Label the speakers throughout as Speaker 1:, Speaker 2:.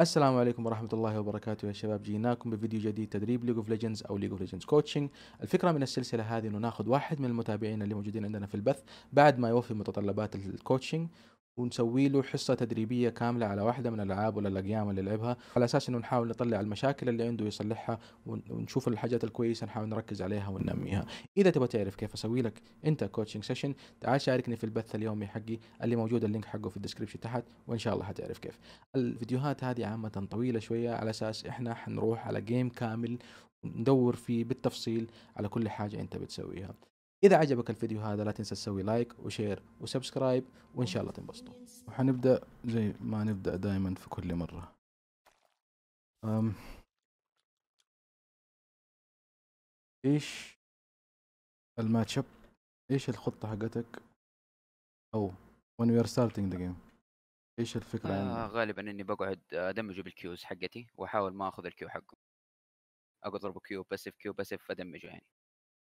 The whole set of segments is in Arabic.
Speaker 1: السلام عليكم ورحمة الله وبركاته يا شباب جيناكم بفيديو جديد تدريب ليج اوف ليجندز او ليج اوف ليجندز كوتشنج، الفكرة من السلسلة هذه انه ناخذ واحد من المتابعين اللي موجودين عندنا في البث بعد ما يوفي متطلبات الكوتشنج ونسوي له حصه تدريبيه كامله على واحده من الالعاب ولا الاقيام اللي لعبها على اساس انه نحاول نطلع المشاكل اللي عنده يصلحها ونشوف الحاجات الكويسه نحاول نركز عليها وننميها اذا تبغى تعرف كيف اسوي لك انت كوتشنج سيشن تعال شاركني في البث اليومي حقي اللي موجود اللينك حقه في الديسكربشن تحت وان شاء الله حتعرف كيف الفيديوهات هذه عامه طويله شويه على اساس احنا حنروح على جيم كامل ندور فيه بالتفصيل على كل حاجه انت بتسويها اذا عجبك الفيديو هذا لا تنسى تسوي لايك وشير وسبسكرايب وان شاء الله تنبسطوا وحنبدا زي ما نبدا دائما في كل مره أم ايش الماتش اب ايش الخطه حقتك او when we are starting the game ايش الفكره آه يعني؟
Speaker 2: غالبا اني بقعد ادمجه بالكيوز حقتي واحاول ما اخذ الكيو حقه اقعد اضربه كيو باسيف كيو باسيف ادمجه يعني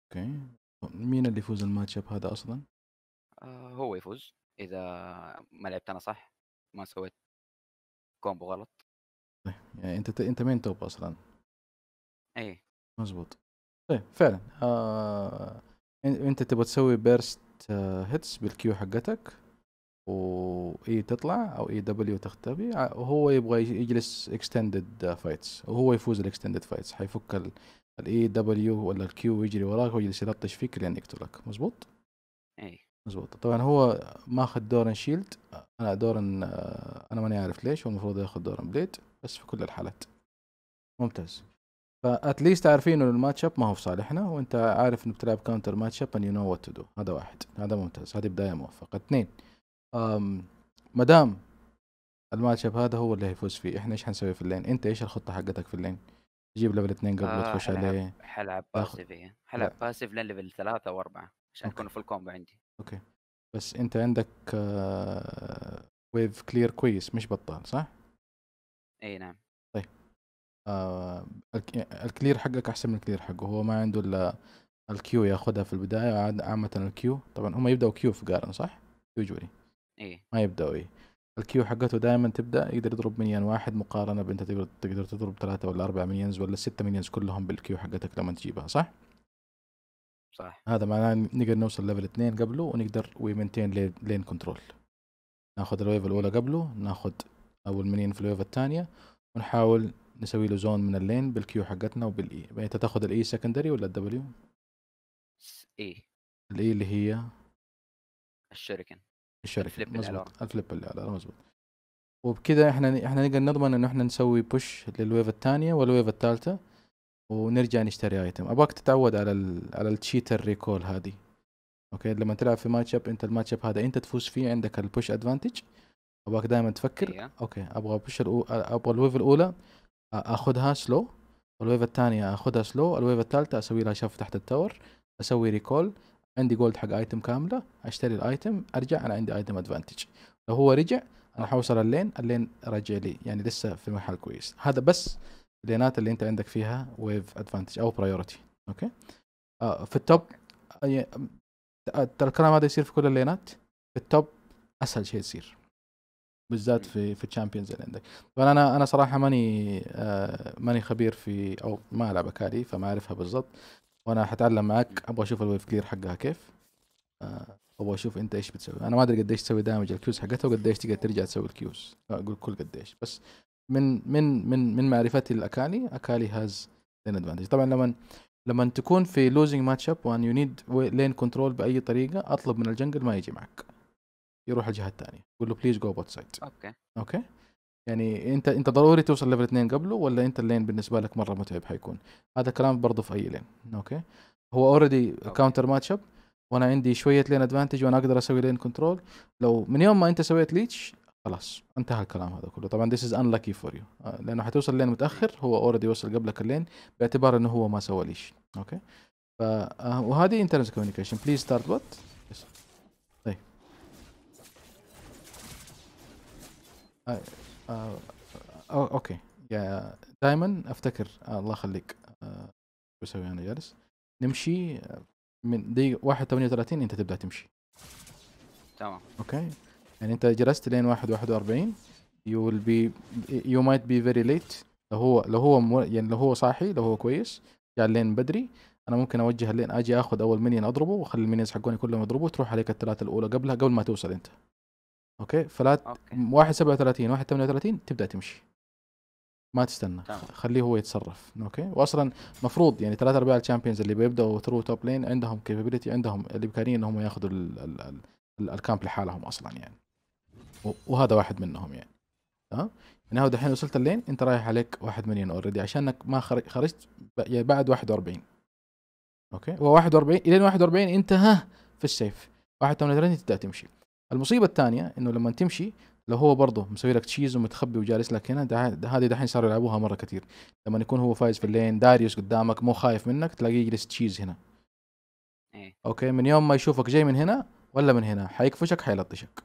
Speaker 1: اوكي مين اللي يفوز الماتش اب هذا اصلا؟
Speaker 2: آه، هو يفوز اذا ما لعبت انا صح ما سويت كومبو غلط
Speaker 1: إيه، يعني انت ت... انت مين توب اصلا؟ ايه مزبوط طيب فعلا آه... انت تبغى تسوي بيرست هيتس آه، بالكيو حقتك و اي e تطلع او اي e دبليو تختفي وهو يبغى يجلس اكستندد فايتس وهو يفوز الاكستندد فايتس حيفك الاي دبليو ولا الكيو يجري وراك ويجلس يلطش فيك لين يقتلك مزبوط اي مزبوط طبعا هو ماخذ دورن شيلد انا دورن آه، انا ماني عارف ليش هو المفروض ياخذ دورن بليد بس في كل الحالات ممتاز فاتليست عارفين انه الماتش اب ما هو في صالحنا وانت عارف انك بتلعب كاونتر ماتش اب يو نو وات تو دو هذا واحد هذا ممتاز هذه بدايه موفقه اثنين ما دام الماتش اب هذا هو اللي هيفوز فيه احنا ايش حنسوي في اللين انت ايش الخطه حقتك في اللين جيب ليفل اثنين قبل آه تخش عليه حلعب باسيف
Speaker 2: حلعب باسيف لين ليفل ثلاثة واربعة عشان يكونوا في الكومبو عندي
Speaker 1: اوكي بس انت عندك آه ويف كلير كويس مش بطال صح؟ اي نعم طيب آه الكلير حقك احسن من الكلير حقه هو ما عنده الا الكيو ياخذها في البدايه عامه الكيو طبعا هم يبداوا كيو في جارن صح؟ يوجولي ايه ما يبداوا ايه الكيو حقته دائما تبدا يقدر يضرب منيان واحد مقارنه بانت تقدر تقدر تضرب ثلاثه ولا اربعه منيانز ولا سته منيانز كلهم بالكيو حقتك لما تجيبها صح؟ صح هذا معناه نقدر نوصل ليفل اثنين قبله ونقدر وي مينتين لين كنترول ناخذ الويف الاولى قبله ناخذ اول منين في الويف الثانيه ونحاول نسوي له زون من اللين بالكيو حقتنا وبالاي e. يعني انت تاخذ الاي سكندري e ولا الدبليو؟ اي e. الاي اللي هي الشركن الشركه الفليب الالارم افلب الالارم مزبوط وبكذا احنا احنا نقدر نضمن انه احنا نسوي بوش للويف الثانيه والويف الثالثه ونرجع نشتري ايتم ابغاك تتعود على ال على التشيتر ريكول هذه اوكي لما تلعب في ماتش اب انت الماتش اب هذا انت تفوز فيه عندك البوش ادفانتج ابغاك دائما تفكر هي. أيوه. اوكي ابغى بوش الأو... ابغى الويف الاولى اخذها سلو والويف الثانيه اخذها سلو الويف الثالثه اسوي لها شف تحت التاور اسوي ريكول عندي جولد حق ايتم كامله اشتري الايتم ارجع انا عندي ايتم ادفانتج لو هو رجع انا حوصل اللين اللين رجع لي يعني لسه في محل كويس هذا بس اللينات اللي انت عندك فيها ويف ادفانتج او برايورتي اوكي آه، في التوب يعني، الكلام هذا يصير في كل اللينات في التوب اسهل شيء يصير بالذات في في الشامبيونز اللي عندك طبعا انا انا صراحه ماني آه، ماني خبير في او ما العب اكالي فما اعرفها بالضبط وانا حتعلم معاك ابغى اشوف الويف كلير حقها كيف آه، ابغى اشوف انت ايش بتسوي انا ما ادري قديش تسوي دامج الكيوز حقتها وقديش تقدر ترجع تسوي الكيوز اقول كل قديش بس من من من من معرفتي الاكالي اكالي هاز لين ادفانتج طبعا لما لما تكون في لوزنج ماتش اب وان يو نيد لين كنترول باي طريقه اطلب من الجنجل ما يجي معك يروح الجهه الثانيه قول له بليز جو بوت سايد اوكي اوكي يعني انت انت ضروري توصل ليفل 2 قبله ولا انت اللين بالنسبه لك مره متعب حيكون هذا كلام برضه في اي لين اوكي هو اوريدي كاونتر ماتش اب وانا عندي شويه لين ادفانتج وانا اقدر اسوي لين كنترول لو من يوم ما انت سويت ليتش خلاص انتهى الكلام هذا كله طبعا ذيس از انلاكي فور يو لانه حتوصل لين متاخر هو اوريدي وصل قبلك اللين باعتبار انه هو ما سوى ليش اوكي ف آه، وهذه انترنت كوميونيكيشن بليز ستارت وات طيب آه، آه،, آه اوكي يا دائما افتكر آه الله يخليك آه بسوي انا جالس نمشي آه، من دقيقة 31 انت تبدا تمشي تمام اوكي يعني انت جلست لين 1 41 يو ويل بي يو مايت بي فيري ليت لو هو لو هو مو... يعني لو هو صاحي لو هو كويس جاء لين بدري انا ممكن اوجه لين اجي اخذ اول منين اضربه واخلي المنينز حقوني كلهم يضربوا تروح عليك الثلاثه الاولى قبلها قبل ما توصل انت اوكي فلا ت... أوكي. واحد 37 واحد 38 تبدا تمشي ما تستنى طبعا. خليه هو يتصرف اوكي واصلا المفروض يعني ثلاث ارباع الشامبيونز اللي بيبداوا ثرو توب لين عندهم كابابيلتي عندهم الامكانيه انهم ياخذوا الكامب لحالهم اصلا يعني وهذا واحد منهم يعني ها يعني هو دحين وصلت اللين انت رايح عليك واحد مليون اوريدي عشانك ما خرجت يعني بعد 41 اوكي هو 41 الين 41 انت ها في السيف 31 تبدا تمشي المصيبه الثانيه انه لما تمشي لو هو برضه مسوي لك تشيز ومتخبي وجالس لك هنا ده هذه دحين صاروا يلعبوها مره كثير لما يكون هو فايز في اللين داريوس قدامك مو خايف منك تلاقيه يجلس تشيز هنا إيه. اوكي من يوم ما يشوفك جاي من هنا ولا من هنا حيكفشك حيلطشك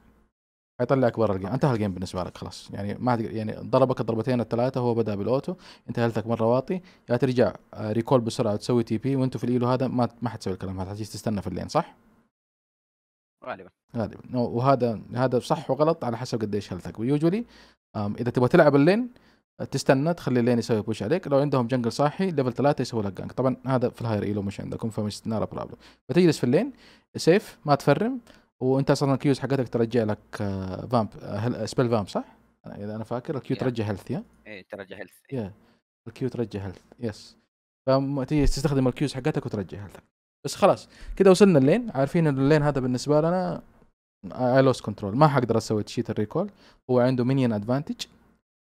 Speaker 1: حيطلعك برا الجيم انتهى الجيم بالنسبه لك خلاص يعني ما هتقدر يعني ضربك الضربتين الثلاثه هو بدا بالاوتو انت هيلثك مره واطي يا ترجع ريكول آه، بسرعه وتسوي تي بي وانتو في الايلو هذا ما ما حتسوي الكلام هذا حتجي تستنى في اللين صح؟ غالبا غالبا وهذا هذا صح وغلط على حسب قديش هيلثك ويوجولي اذا تبغى تلعب اللين تستنى تخلي اللين يسوي بوش عليك لو عندهم جنجل صاحي ليفل ثلاثة يسوي لك جنك طبعا هذا في الهاير ايلو مش عندكم فمش نار بروبلم فتجلس في اللين سيف ما تفرم وانت اصلا الكيوز حقتك ترجع لك فامب سبيل فامب صح؟ اذا انا فاكر الكيو ترجع هيلث يا
Speaker 2: ايه ترجع هيلث يا
Speaker 1: الكيو ترجع هيلث يس فتجي تستخدم الكيوز حقتك وترجع هيلثك بس خلاص كده وصلنا اللين عارفين ان اللين هذا بالنسبه لنا اي لوس كنترول ما حقدر اسوي تشيت الريكول هو عنده مينيون ادفانتج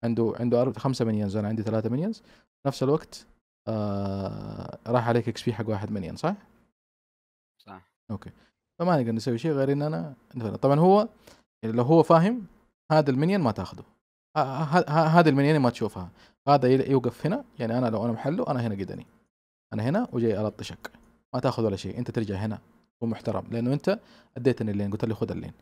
Speaker 1: عنده عنده خمسة مينيونز انا عندي ثلاثة مينيونز نفس الوقت آه راح عليك اكس بي حق واحد مليون صح؟ صح اوكي فما نقدر نسوي شيء غير ان انا طبعا هو لو هو فاهم هذا المنيون ما تاخذه هذه المنيون ما تشوفها هذا يوقف هنا يعني انا لو انا محله انا هنا قدني انا هنا وجاي الطشك ما تاخذ ولا شيء انت ترجع هنا تكون محترم لانه انت اديتني اللين قلت لي خذ اللين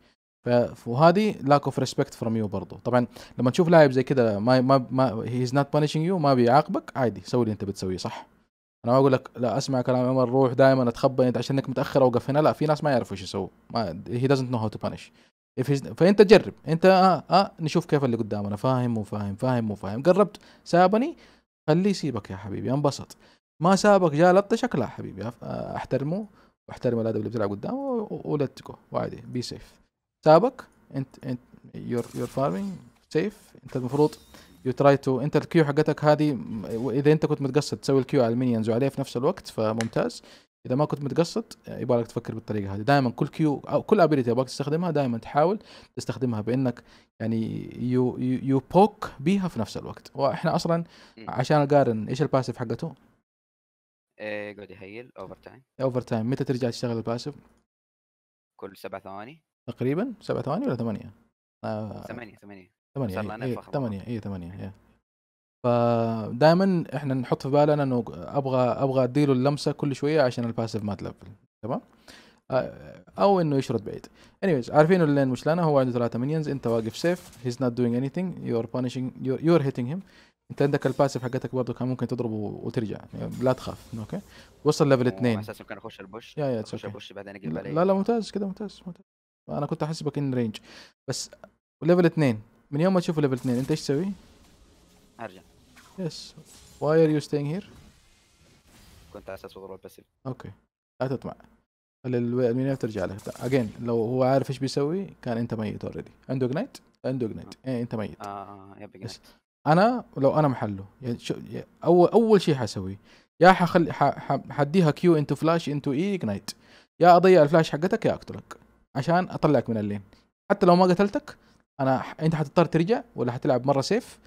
Speaker 1: فهذه لاك اوف ريسبكت فروم يو برضه طبعا لما تشوف لاعب زي كذا ما ما ما هيز نوت بانشينج يو ما بيعاقبك عادي سوي اللي انت بتسويه صح انا ما اقول لك لا اسمع كلام عمر روح دائما اتخبى انت عشان انك متاخر اوقف هنا لا في ناس ما يعرفوا ايش يسووا هي دازنت نو هاو تو بانش فانت جرب انت آه آه نشوف كيف اللي قدامنا فاهم وفاهم فاهم وفاهم قربت سابني خليه يسيبك يا حبيبي انبسط ما سابك جاء لطشك لا حبيبي احترمه واحترم الادب اللي بتلعب قدامه وليت جو وعادي بي سيف سابك انت انت يور يور فارمينج سيف انت المفروض يو تراي تو انت الكيو حقتك هذه اذا انت كنت متقصد تسوي الكيو على المينيونز وعليه في نفس الوقت فممتاز اذا ما كنت متقصد يبغالك تفكر بالطريقه هذه دائما كل كيو او كل ابيلتي ابغاك تستخدمها دائما تحاول تستخدمها بانك يعني يو يو بوك بيها في نفس الوقت واحنا اصلا عشان اقارن ايش الباسيف حقته
Speaker 2: ايه قاعد يهيل اوفر تايم
Speaker 1: اوفر تايم متى ترجع تشتغل الباسف؟
Speaker 2: كل سبع ثواني
Speaker 1: تقريبا سبع ثواني ولا ثمانية؟ آه...
Speaker 2: ثمانية ثمانية ثمانية صار إيه، لنا إيه
Speaker 1: ثمانية اي ثمانية إيه. إيه. فدائما احنا نحط في بالنا انه ابغى ابغى اديله اللمسه كل شويه عشان الباسف ما تلفل تمام؟ آه، او انه يشرد بعيد anyways عارفين اللين مش لنا هو عنده ثلاثة مينيونز انت واقف سيف هيز نوت دوينج اني ثينج يور you're, يور هيتنج هيم انت عندك الباسف حقتك برضه كان ممكن تضربه وترجع يعني لا تخاف اوكي وصل ليفل اثنين اساسا كان اخش
Speaker 2: البوش يا يا اخش البوش بعدين اجيب عليه لا
Speaker 1: لا ممتاز كده ممتاز ممتاز انا كنت احسبك ان رينج بس ليفل اثنين من يوم ما تشوف ليفل اثنين انت ايش تسوي؟ ارجع يس واي ار يو ستينج هير؟
Speaker 2: كنت على اساس بضرب الباسيف
Speaker 1: اوكي لا تطمع خلي المينيو ترجع لك اجين لو هو عارف ايش بيسوي كان انت ميت اوريدي عنده اجنايت عنده اجنايت آه. ايه انت ميت اه, آه،, آه، يبقى اجنايت انا لو انا محله يعني شو اول اول شيء حسويه يا حخلي حديها كيو انتو فلاش انتو اي اجنايت يا اضيع الفلاش حقتك يا اقتلك عشان اطلعك من اللين حتى لو ما قتلتك انا انت حتضطر ترجع ولا حتلعب مره سيف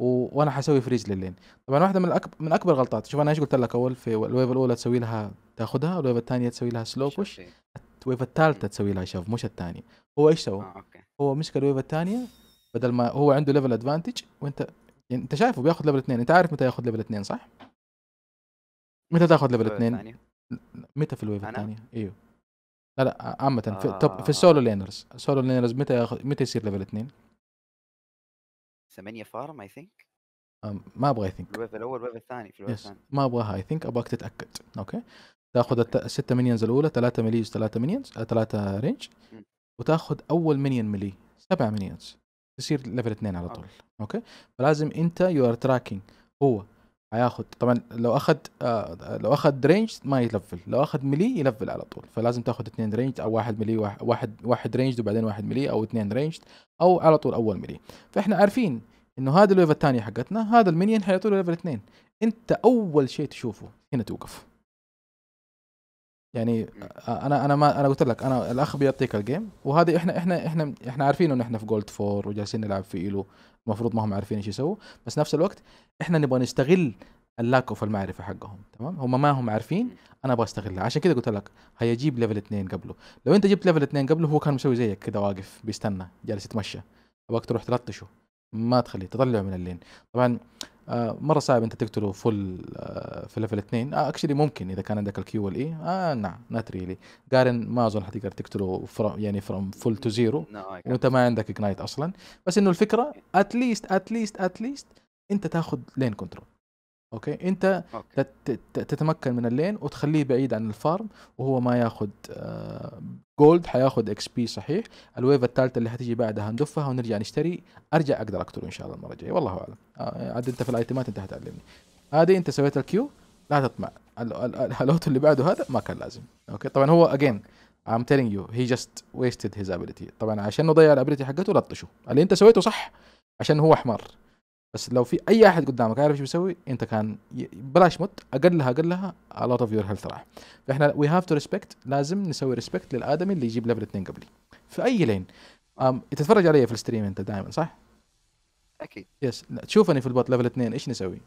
Speaker 1: و... وانا حسوي فريز للين طبعا واحده من الأكب... من اكبر غلطات شوف انا ايش قلت لك اول في الويف الاولى تسوي لها تاخذها الويف الثانيه تسوي لها سلو بوش الويف الثالثه تسوي لها شوف مش الثانيه هو ايش سوى؟ آه، أوكي. هو مسك الويف الثانيه بدل ما هو عنده ليفل ادفانتج وانت يعني انت شايفه بياخذ ليفل اثنين انت عارف متى ياخذ ليفل اثنين صح؟ متى تاخذ ليفل اثنين؟ متى في الويف الثانية؟ ايوه لا لا عامة في آه. طب في السولو لينرز السولو لينرز متى ياخذ متى يصير ليفل اثنين؟
Speaker 2: ثمانية فارم اي ثينك
Speaker 1: ما ابغى اي ثينك الويف الاول الويف الثاني في الويف الثاني ما ابغاها اي ثينك ابغاك تتاكد اوكي تاخذ الستة مينيونز الاولى ثلاثة مليز ثلاثة مينيونز ثلاثة رينج وتاخذ اول مينيون ملي سبعة مينيونز تصير ليفل 2 على طول اوكي فلازم انت يو ار تراكينج هو هياخد طبعا لو اخذ آه لو اخذ رينج ما يلفل لو اخذ ملي يلفل على طول فلازم تاخذ اثنين رينج او واحد ملي واحد واحد, رينج وبعدين واحد ملي او اثنين رينج او على طول اول ملي فاحنا عارفين انه هذا الليفل الثانيه حقتنا هذا المينيون حيطول ليفل اثنين انت اول شيء تشوفه هنا توقف يعني انا انا ما انا قلت لك انا الاخ بيعطيك الجيم وهذه احنا احنا احنا احنا عارفين انه احنا في جولد فور وجالسين نلعب في ايلو المفروض ما هم عارفين ايش يسووا بس نفس الوقت احنا نبغى نستغل اللاك اوف المعرفه حقهم تمام هم ما هم عارفين انا ابغى استغلها عشان كذا قلت لك هيجيب ليفل اثنين قبله لو انت جبت ليفل اثنين قبله هو كان مسوي زيك كذا واقف بيستنى جالس يتمشى ابغاك تروح تلطشه ما تخليه تطلعه من اللين طبعا آه، مره صعب انت تقتله فل آه، في ليفل اثنين اكشلي آه، ممكن اذا كان عندك الكيو والاي e. اه نعم نوت ريلي جارن ما اظن حتقدر تقتله فرم يعني فروم فل تو زيرو وانت ما عندك اجنايت اصلا بس انه الفكره اتليست اتليست اتليست انت تاخذ لين كنترول اوكي انت أوكي. تتمكن من اللين وتخليه بعيد عن الفارم وهو ما ياخذ جولد آه، حياخذ اكس بي صحيح الويف الثالثه اللي حتيجي بعدها ندفها ونرجع نشتري ارجع اقدر اقتله ان شاء الله المره الجايه والله اعلم آه، عاد انت في الايتمات انت حتعلمني هذه انت سويت الكيو لا تطمع الاوتو اللي بعده هذا ما كان لازم اوكي طبعا هو اجين I'm telling you he just wasted his ability طبعا عشان نضيع الابيلتي حقته لطشه اللي انت سويته صح عشان هو حمار بس لو في اي احد قدامك عارف ايش بيسوي انت كان بلاش مت اقلها اقلها a lot of your health راح فاحنا وي هاف تو ريسبكت لازم نسوي ريسبكت للادمي اللي يجيب ليفل اثنين قبلي في اي لين أم تتفرج علي في الستريم انت دائما صح؟ اكيد يس تشوفني في البوت ليفل اثنين ايش نسوي؟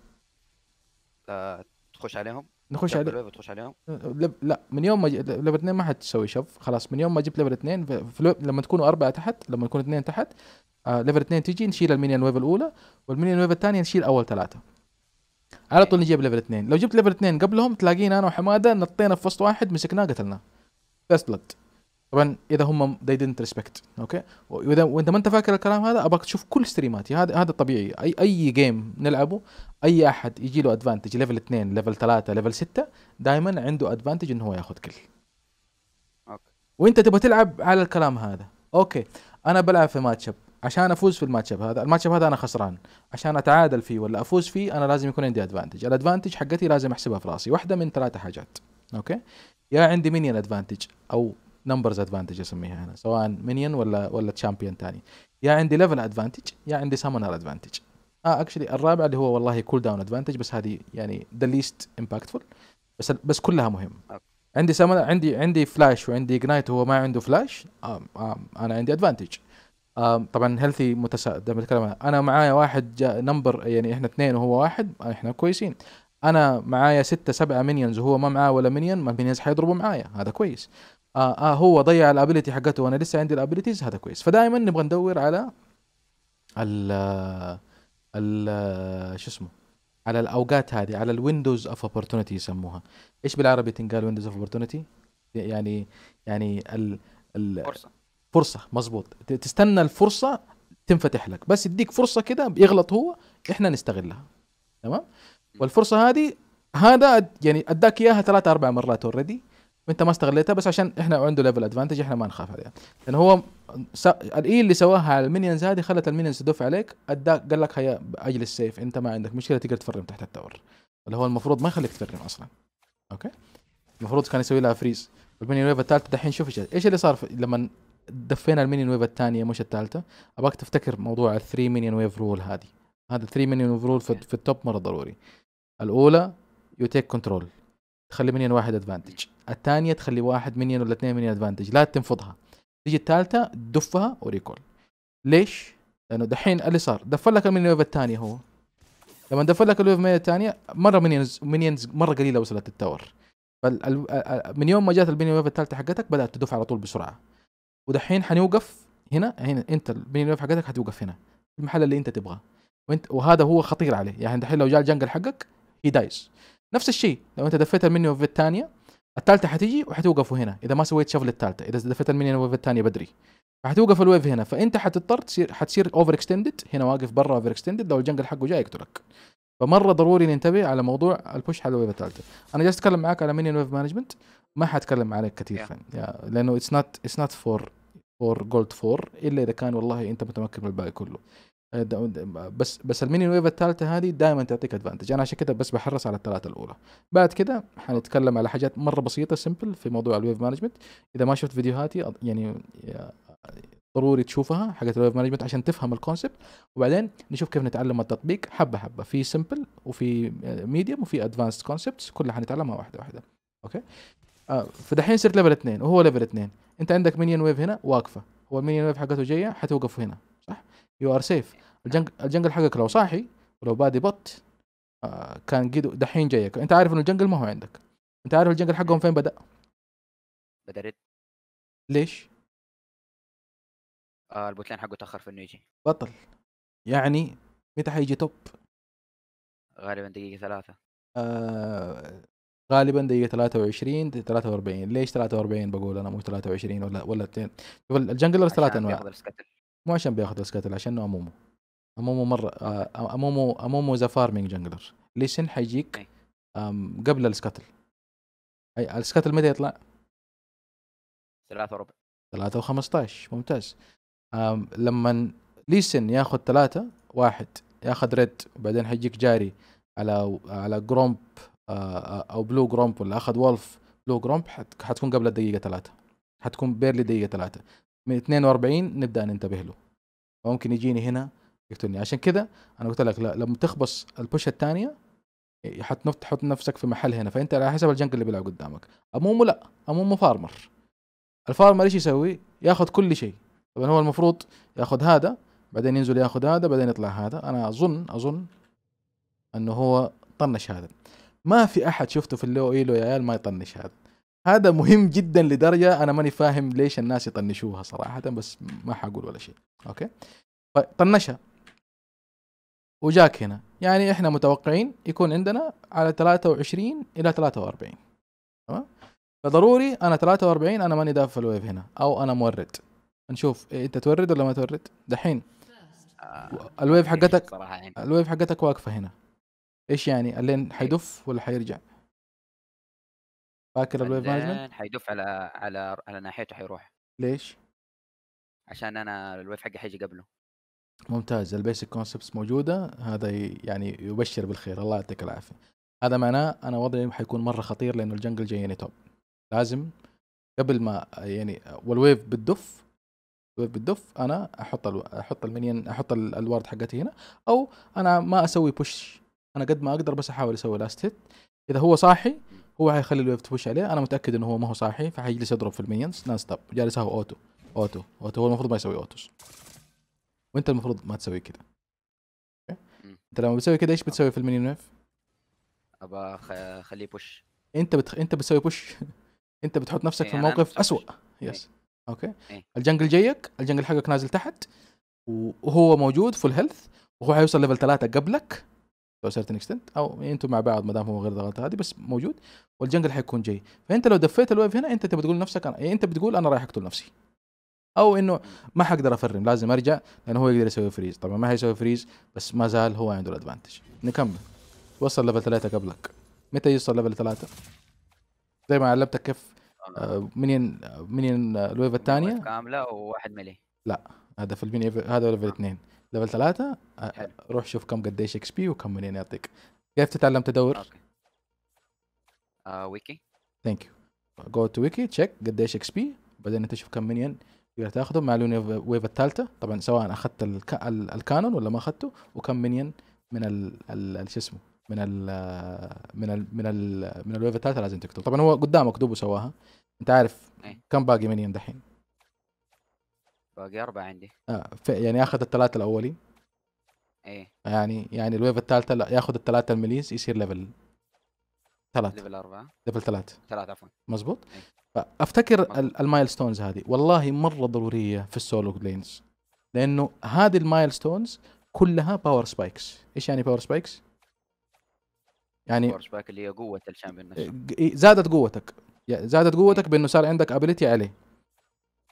Speaker 2: أه، تخش عليهم نخش على تخش عليهم
Speaker 1: أه، لا من يوم ما ج... ليفل اثنين ما حتسوي شف خلاص من يوم ما جبت ليفل اثنين في... في... لما تكونوا اربعه تحت لما يكون اثنين تحت ليفل 2 تيجي نشيل المينيون ويف الاولى والمينيون ويف الثانيه نشيل اول ثلاثه على طول نجيب ليفل 2 لو جبت ليفل 2 قبلهم تلاقينا انا وحماده نطينا في وسط واحد مسكناه قتلناه فيرست بلد طبعا اذا هم they didn't respect اوكي واذا وانت ما انت فاكر الكلام هذا ابغاك تشوف كل ستريماتي هذا هذا طبيعي اي اي جيم نلعبه اي احد يجي له ادفانتج ليفل 2 ليفل 3 ليفل 6 دائما عنده ادفانتج انه هو ياخذ كل اوكي وانت تبغى تلعب على الكلام هذا اوكي انا بلعب في ماتش اب عشان افوز في الماتش هذا الماتش هذا انا خسران عشان اتعادل فيه ولا افوز فيه انا لازم يكون عندي ادفانتج الادفانتج حقتي لازم احسبها في راسي واحده من ثلاثه حاجات اوكي يا عندي مينيون ادفانتج او نمبرز ادفانتج اسميها انا سواء مينيون ولا ولا تشامبيون ثاني يا عندي ليفل ادفانتج يا عندي سامونر ادفانتج اه اكشلي الرابع اللي هو والله كول داون ادفانتج بس هذه يعني ذا ليست امباكتفول بس بس كلها مهم عندي سامونر عندي عندي فلاش وعندي اجنايت وهو ما عنده فلاش آه آه انا عندي ادفانتج طبعا هيلثي متساءل بتكلم انا معايا واحد نمبر يعني احنا اثنين وهو واحد احنا كويسين انا معايا ستة سبعة مينيونز وهو ما معاه ولا مينيون ما المينيونز حيضربوا معايا هذا كويس آه, اه هو ضيع الابيلتي حقته وانا لسه عندي الابيلتيز هذا كويس فدائما نبغى ندور على ال ال شو اسمه على الاوقات هذه على الويندوز اوف اوبورتونيتي يسموها ايش بالعربي تنقال ويندوز اوف اوبورتونيتي يعني يعني ال ال فرصه فرصه مظبوط تستنى الفرصه تنفتح لك بس يديك فرصه كده بيغلط هو احنا نستغلها تمام والفرصه هذه هذا يعني اداك اياها ثلاث اربع مرات اوريدي وانت ما استغليتها بس عشان احنا عنده ليفل ادفانتج احنا ما نخاف عليها لان هو س... الاي اللي سواها على المينيونز هذه خلت المينيونز تدف عليك اداك قال لك هيا اجلس سيف انت ما عندك مشكله تقدر تفرم تحت التور اللي هو المفروض ما يخليك تفرم اصلا اوكي المفروض كان يسوي لها فريز المينيون ويف الثالثه دحين شوف ايش اللي صار لما دفينا المينيون ويف الثانيه مش الثالثه ابغاك تفتكر موضوع الثري مينيون ويف رول هذه هذا الثري مينيون ويف رول في التوب مره ضروري الاولى يو تيك كنترول تخلي مينيون واحد ادفانتج الثانيه تخلي واحد مينيون ولا اثنين مينيون ادفانتج لا تنفضها تيجي الثالثه تدفها وريكول ليش؟ لانه دحين اللي صار دفر لك المينيون ويف الثانيه هو لما دفر لك الويف مينيون الثانيه مره مينيونز مينيونز مره قليله وصلت التاور من يوم ما جات المينيون ويف الثالثه حقتك بدات تدف على طول بسرعه ودحين هنوقف هنا هنا يعني انت بين حقتك هتوقف هنا في المحل اللي انت تبغاه وانت وهذا هو خطير عليه يعني دحين لو جاء الجنجل حقك هي دايس نفس الشيء لو انت دفيت المنيو في الثانيه الثالثه حتيجي وحتوقفوا هنا اذا ما سويت شفل الثالثه اذا دفيت المنيو ويف الثانيه بدري فحتوقف الويف هنا فانت حتضطر تصير حتصير اوفر اكستندد هنا واقف برا اوفر اكستندد لو الجنجل حقه جاي يقتلك فمره ضروري ننتبه على موضوع البوش على الويف الثالثه انا جالس اتكلم معاك على مينيون ويف مانجمنت ما حتكلم عليك كثير yeah. يعني لانه اتس نوت اتس نوت فور فور جولد فور الا اذا كان والله انت متمكن من الباقي كله آه، بس بس الميني ويف الثالثه هذه دائما تعطيك ادفانتج انا عشان كذا بس بحرص على الثلاثه الاولى بعد كذا حنتكلم على حاجات مره بسيطه سمبل في موضوع الويف مانجمنت اذا ما شفت فيديوهاتي يعني آه، ضروري تشوفها حقت الويف مانجمنت عشان تفهم الكونسبت وبعدين نشوف كيف نتعلم التطبيق حبه حبه في سمبل وفي ميديوم آه، وفي ادفانسد كونسبتس كلها حنتعلمها واحده واحده اوكي فدحين صرت ليفل اثنين وهو ليفل اثنين انت عندك مينيون ويف هنا واقفه هو المينيون ويف حقته جايه حتوقف هنا صح يو ار سيف الجنجل حقك لو صاحي ولو بادي بط آه كان قيدو دحين جايك انت عارف انه الجنجل ما هو عندك انت عارف الجنجل حقهم فين بدا بدا ريد ليش
Speaker 2: آه البوتلين حقه تاخر في انه يجي
Speaker 1: بطل يعني متى حيجي توب
Speaker 2: غالبا دقيقه ثلاثه
Speaker 1: آه غالبا دقيقة 23 43 ليش 43 بقول انا مو 23 ولا ولا شوف الجنجلرز ثلاث انواع مو عشان بياخذ السكتل عشان امومو امومو مرة امومو امومو ذا فارمينج جنجلر ليسن حيجيك إيه. قبل السكتل السكتل متى يطلع؟ 3 وربع 3 و15 ممتاز لما ليسن ياخذ ثلاثة واحد ياخذ ريد وبعدين حيجيك جاري على على جرومب آه، آه، او بلو جرومب ولا اخذ وولف بلو جرومب حتكون قبل الدقيقه ثلاثه حتكون بيرلي دقيقه ثلاثه من 42 نبدا ننتبه له فممكن يجيني هنا يقتلني عشان كذا انا قلت لك لما تخبص البوش الثانيه حط تحط نفسك في محل هنا فانت على حسب الجنك اللي بيلعب قدامك امومو لا امومو فارمر الفارمر ايش يسوي؟ ياخذ كل شيء طبعا هو المفروض ياخذ هذا بعدين ينزل ياخذ هذا بعدين يطلع هذا انا اظن اظن انه هو طنش هذا ما في احد شفته في اللو ايلو يا عيال ما يطنش هذا هذا مهم جدا لدرجه انا ماني فاهم ليش الناس يطنشوها صراحه بس ما حقول ولا شيء اوكي طيب، طنشها وجاك هنا يعني احنا متوقعين يكون عندنا على 23 الى 43 تمام فضروري انا 43 انا ماني دافع الويف هنا او انا مورد نشوف إيه انت تورد ولا ما تورد دحين الويف آه، حقتك يعني. الويف حقتك واقفه هنا ايش يعني؟ اللين إيه. حيدف ولا حيرجع؟ فاكر الويف مانجمنت؟
Speaker 2: حيدف على على على ناحيته حيروح ليش؟ عشان انا الويف حقي حيجي قبله
Speaker 1: ممتاز البيسك كونسبتس موجوده هذا يعني يبشر بالخير الله يعطيك العافيه هذا معناه انا وضعي حيكون مره خطير لانه الجنجل جاييني توب لازم قبل ما يعني والويف بتدف الويف بتدف انا احط الو... احط المنين احط الورد حقتي هنا او انا ما اسوي بوش انا قد ما اقدر بس احاول اسوي لاست هيت اذا هو صاحي هو حيخلي الويف تبوش عليه انا متاكد انه هو ما هو صاحي فحيجلس يضرب في المينيونز نان ستوب جالس هو اوتو اوتو اوتو هو المفروض ما يسوي اوتوس وانت المفروض ما تسوي كذا انت لما بتسوي كذا ايش بتسوي في المينيون ويف؟
Speaker 2: ابى اخليه بوش
Speaker 1: انت بتخ... انت بتسوي بوش انت بتحط نفسك في موقف اسوء
Speaker 2: يس اوكي إيه.
Speaker 1: الجنجل جايك الجنجل حقك نازل تحت وهو موجود فول هيلث وهو حيوصل ليفل ثلاثة قبلك تو سيرتن اكستنت او انتم مع بعض ما دام هو غير ضغط هذه بس موجود والجنجل حيكون جاي فانت لو دفيت الويف هنا انت تبي تقول لنفسك أنا... انت بتقول انا رايح اقتل نفسي او انه ما حقدر افرم لازم ارجع لانه هو يقدر يسوي فريز طبعا ما حيسوي فريز بس ما زال هو عنده الادفانتج نكمل وصل ليفل ثلاثة قبلك متى يوصل ليفل ثلاثة زي ما علمتك كيف آه، منين آه، منين آه، الويف الثانية
Speaker 2: كاملة وواحد ملي
Speaker 1: لا هذا في الميني هذا ليفل اثنين ليفل ثلاثة روح شوف كم قديش اكس بي وكم منين يعطيك كيف تتعلم تدور؟ اوكي آه، ويكي ثانك يو جو تو ويكي تشيك قديش اكس بي بعدين انت شوف كم منين تقدر تاخذه مع اليونيف ويف الثالثة طبعا سواء اخذت الك... الكانون ولا ما اخذته وكم منين من ال, ال... شو اسمه من ال من ال من ال من الويف الثالثه لازم تكتب طبعا هو قدامك دوبه سواها انت عارف إيه. كم باقي منين دحين
Speaker 2: باقي اربعه عندي
Speaker 1: آه يعني ياخذ الثلاثه الاولين ايه يعني يعني الويف الثالثه لا ياخذ الثلاثه المليز يصير ليفل ثلاثة ليفل أربعة ليفل ثلاثة ثلاثة عفوا مزبوط إيه؟ المايل المايلستونز هذه والله مرة ضرورية في السولو لينز لأنه هذه المايلستونز كلها باور سبايكس إيش يعني باور سبايكس؟ يعني باور
Speaker 2: سبايك اللي هي قوة الشامبيون إيه، إيه،
Speaker 1: زادت قوتك زادت قوتك بأنه صار عندك أبيلتي عليه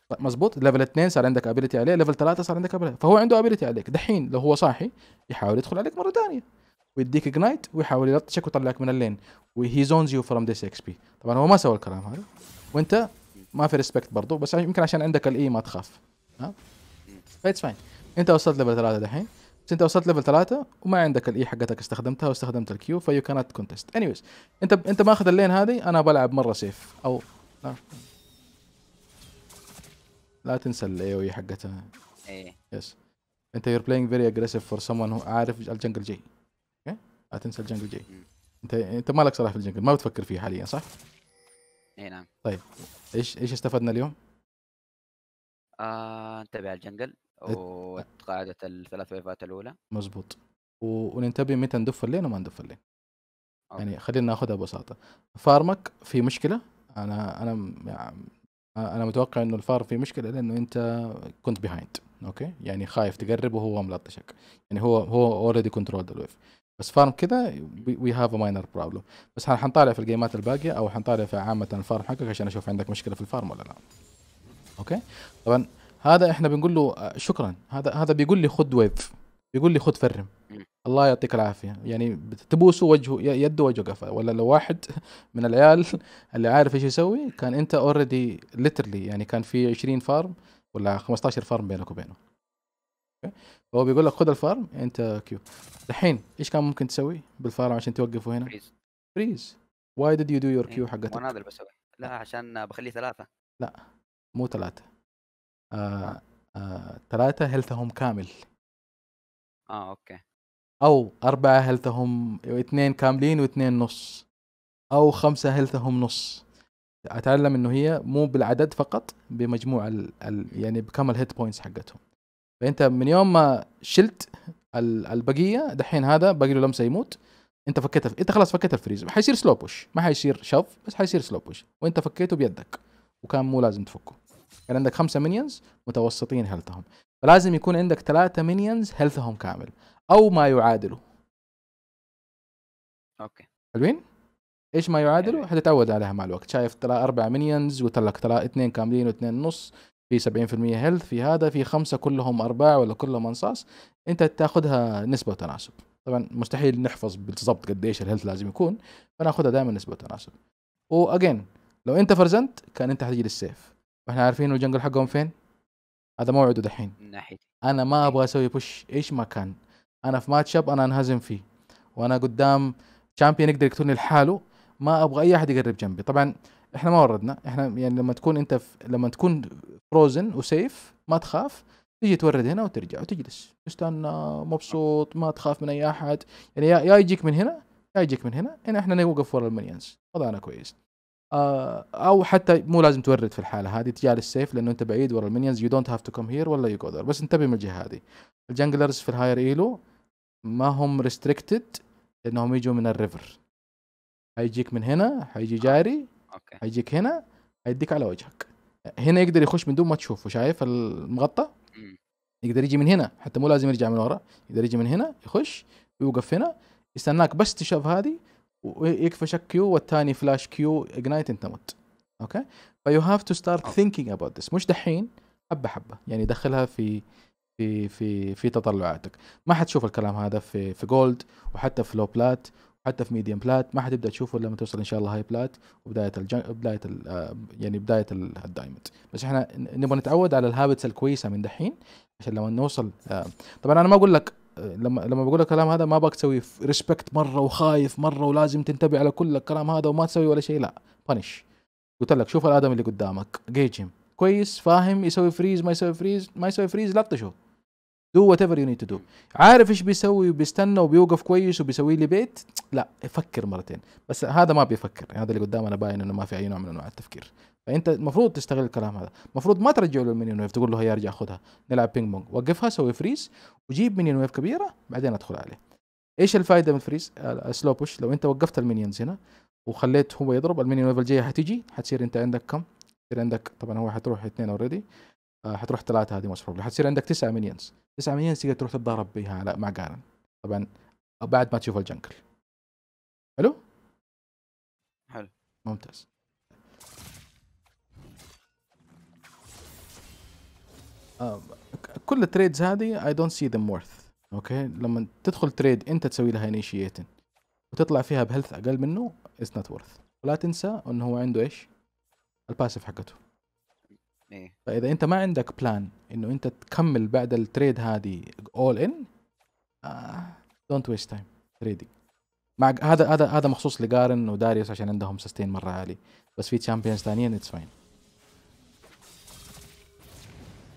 Speaker 1: طيب، مظبوط ليفل 2 صار عندك ابيلتي عليه ليفل 3 صار عندك ابيلتي فهو عنده ابيلتي عليك دحين لو هو صاحي يحاول يدخل عليك مره ثانيه ويديك اجنايت ويحاول يلطشك ويطلعك من اللين وهي زونز يو فروم ذيس اكس بي طبعا هو ما سوى الكلام هذا وانت ما في ريسبكت برضه بس يمكن عشان عندك الاي e ما تخاف ها فايتس فاين انت وصلت ليفل 3 دحين بس انت وصلت ليفل 3 وما عندك الاي e حقتك استخدمتها واستخدمت الكيو فيو كانت كونتست انيويز انت انت ماخذ اللين هذه انا بلعب مره سيف او لا لا تنسى الاي او اي e حقتها ايه يس انت يور بلاينج فيري اجريسيف فور سمون هو عارف الجنجل جاي اوكي لا تنسى الجنجل جاي انت انت مالك صلاح في الجنجل ما بتفكر فيه حاليا صح؟ اي نعم طيب ايش ايش استفدنا اليوم؟
Speaker 2: آه، نتبع الجنجل وقاعدة الثلاث ويفات الأولى
Speaker 1: مزبوط و... وننتبه متى ندف اللين وما ندف اللين يعني أوكي. يعني خلينا ناخذها ببساطة فارمك في مشكلة أنا أنا انا متوقع انه الفار في مشكله لانه انت كنت بيهايند اوكي يعني خايف تقرب وهو ملطشك يعني هو هو اوريدي كنترول الويف بس فارم كذا وي هاف ا ماينر بروبلم بس حنطالع في الجيمات الباقيه او حنطالع في عامه الفارم حقك عشان اشوف عندك مشكله في الفارم ولا لا اوكي طبعا هذا احنا بنقول له آه، شكرا هذا هذا بيقول لي خد ويف بيقول لي خد فرم الله يعطيك العافيه يعني تبوسه وجهه يده وجهه قفا ولا لو واحد من العيال اللي عارف ايش يسوي كان انت اوريدي ليترلي يعني كان في 20 فارم ولا 15 فارم بينك وبينه فهو بيقول لك خذ الفارم انت كيو الحين ايش كان ممكن تسوي بالفارم عشان توقفه هنا فريز واي ديد يو دو يور كيو حقتك وانا هذا اللي بسوي
Speaker 2: لا عشان بخليه ثلاثه
Speaker 1: لا مو ثلاثه آه آه ثلاثه هيلثهم كامل اه اوكي او اربعه هيلثهم اثنين كاملين واثنين نص او خمسه هيلثهم نص اتعلم انه هي مو بالعدد فقط بمجموع ال ال يعني بكم الهيت بوينتس حقتهم فانت من يوم ما شلت البقيه دحين هذا باقي له لمسه يموت انت فكيت انت خلاص فكيت الفريز حيصير سلو بوش ما حيصير شوف بس حيصير سلو بوش وانت فكيته بيدك وكان مو لازم تفكه كان عندك خمسه مينيونز متوسطين هيلثهم فلازم يكون عندك ثلاثة مينيونز هيلثهم كامل أو ما يعادله أوكي حلوين؟ ايش ما يعادله؟ حتتعود عليها مع الوقت، شايف ترى أربعة مينيونز لك ترى اثنين كاملين واثنين نص، في 70% هيلث، في هذا في خمسه كلهم ارباع ولا كلهم انصاص، انت تاخذها نسبه وتناسب، طبعا مستحيل نحفظ بالضبط قديش الهيلث لازم يكون، فناخذها دائما نسبه وتناسب. واجين لو انت فرزنت كان انت حتجي للسيف، واحنا عارفين الجنجل حقهم فين؟ هذا موعده دحين من ناحيتي انا ما ابغى اسوي بوش ايش ما كان انا في ماتش اب انا انهزم فيه وانا قدام شامبيون يقدر يقتلني لحاله ما ابغى اي احد يقرب جنبي طبعا احنا ما وردنا احنا يعني لما تكون انت في... لما تكون فروزن وسيف ما تخاف تيجي تورد هنا وترجع وتجلس تستنى مبسوط ما تخاف من اي احد يعني يا يجيك من هنا يا يجيك من هنا هنا احنا نوقف ورا المليانز وضعنا كويس آه، او حتى مو لازم تورد في الحاله هذه تجال السيف لانه انت بعيد ورا المينيونز يو دونت هاف تو كم هير ولا يو جو ذير بس انتبه من الجهه هذه الجنجلرز في الهاير ايلو ما هم ريستريكتد لانهم يجوا من الريفر هيجيك من هنا هيجي آه، جاري اوكي هيجيك هنا هيديك على وجهك هنا يقدر يخش من دون ما تشوفه شايف المغطى يقدر يجي من هنا حتى مو لازم يرجع من ورا يقدر يجي من هنا يخش ويوقف هنا يستناك بس تشوف هذه ويكفشك كيو والثاني فلاش كيو اجنايت انت مت اوكي فيو هاف تو ستارت ثينكينج اباوت ذس مش دحين حبه حبه يعني دخلها في في في في تطلعاتك ما حتشوف الكلام هذا في في جولد وحتى في لو بلات وحتى في ميديم بلات ما حتبدا تشوفه لما توصل ان شاء الله هاي بلات وبدايه الجن... بدايه ال... آه، يعني بدايه الدايموند بس احنا نبغى نتعود على الهابتس الكويسه من دحين عشان لما نوصل آه، طبعا انا ما اقول لك لما لما بقول الكلام هذا ما تسوي ريسبكت مره وخايف مره ولازم تنتبه على كل الكلام هذا وما تسوي ولا شيء لا بانش قلت لك شوف الادمي اللي قدامك جيجيم كويس فاهم يسوي فريز ما يسوي فريز ما يسوي فريز لطشه دو وات ايفر يو نيد تو دو عارف ايش بيسوي وبيستنى وبيوقف كويس وبيسوي لي بيت لا فكر مرتين بس هذا ما بيفكر يعني هذا اللي قدامنا باين انه ما في اي نوع من انواع التفكير فانت المفروض تستغل الكلام هذا المفروض ما ترجع له المينيون ويف تقول له هيا ارجع خذها نلعب بينج بونج وقفها سوي فريز وجيب مينيون ويف كبيره بعدين ادخل عليه ايش الفائده من الفريز السلو بوش لو انت وقفت المينيونز هنا وخليت هو يضرب المينيون ويف الجايه حتيجي حتصير انت عندك كم؟ يصير عندك طبعا هو حتروح اثنين اوريدي آه، حتروح ثلاثه هذه مصروف حتصير عندك تسعه مليونز تسعه مليونز تقدر تروح تتضارب بها على مع جارن طبعا بعد ما تشوف الجنكل حلو؟ حلو ممتاز آه، كل التريدز هذه اي دونت سي ذم ورث اوكي لما تدخل تريد انت تسوي لها انيشيتن وتطلع فيها بهيلث اقل منه اتس نوت ورث ولا تنسى انه هو عنده ايش الباسف حقته إيه. فاذا انت ما عندك بلان انه انت تكمل بعد التريد هذه اول ان دونت ويست تايم تريدنج مع هذا هذا هذا مخصوص لجارن وداريوس عشان عندهم سستين مره عالي بس في تشامبيونز ثانيين اتس فاين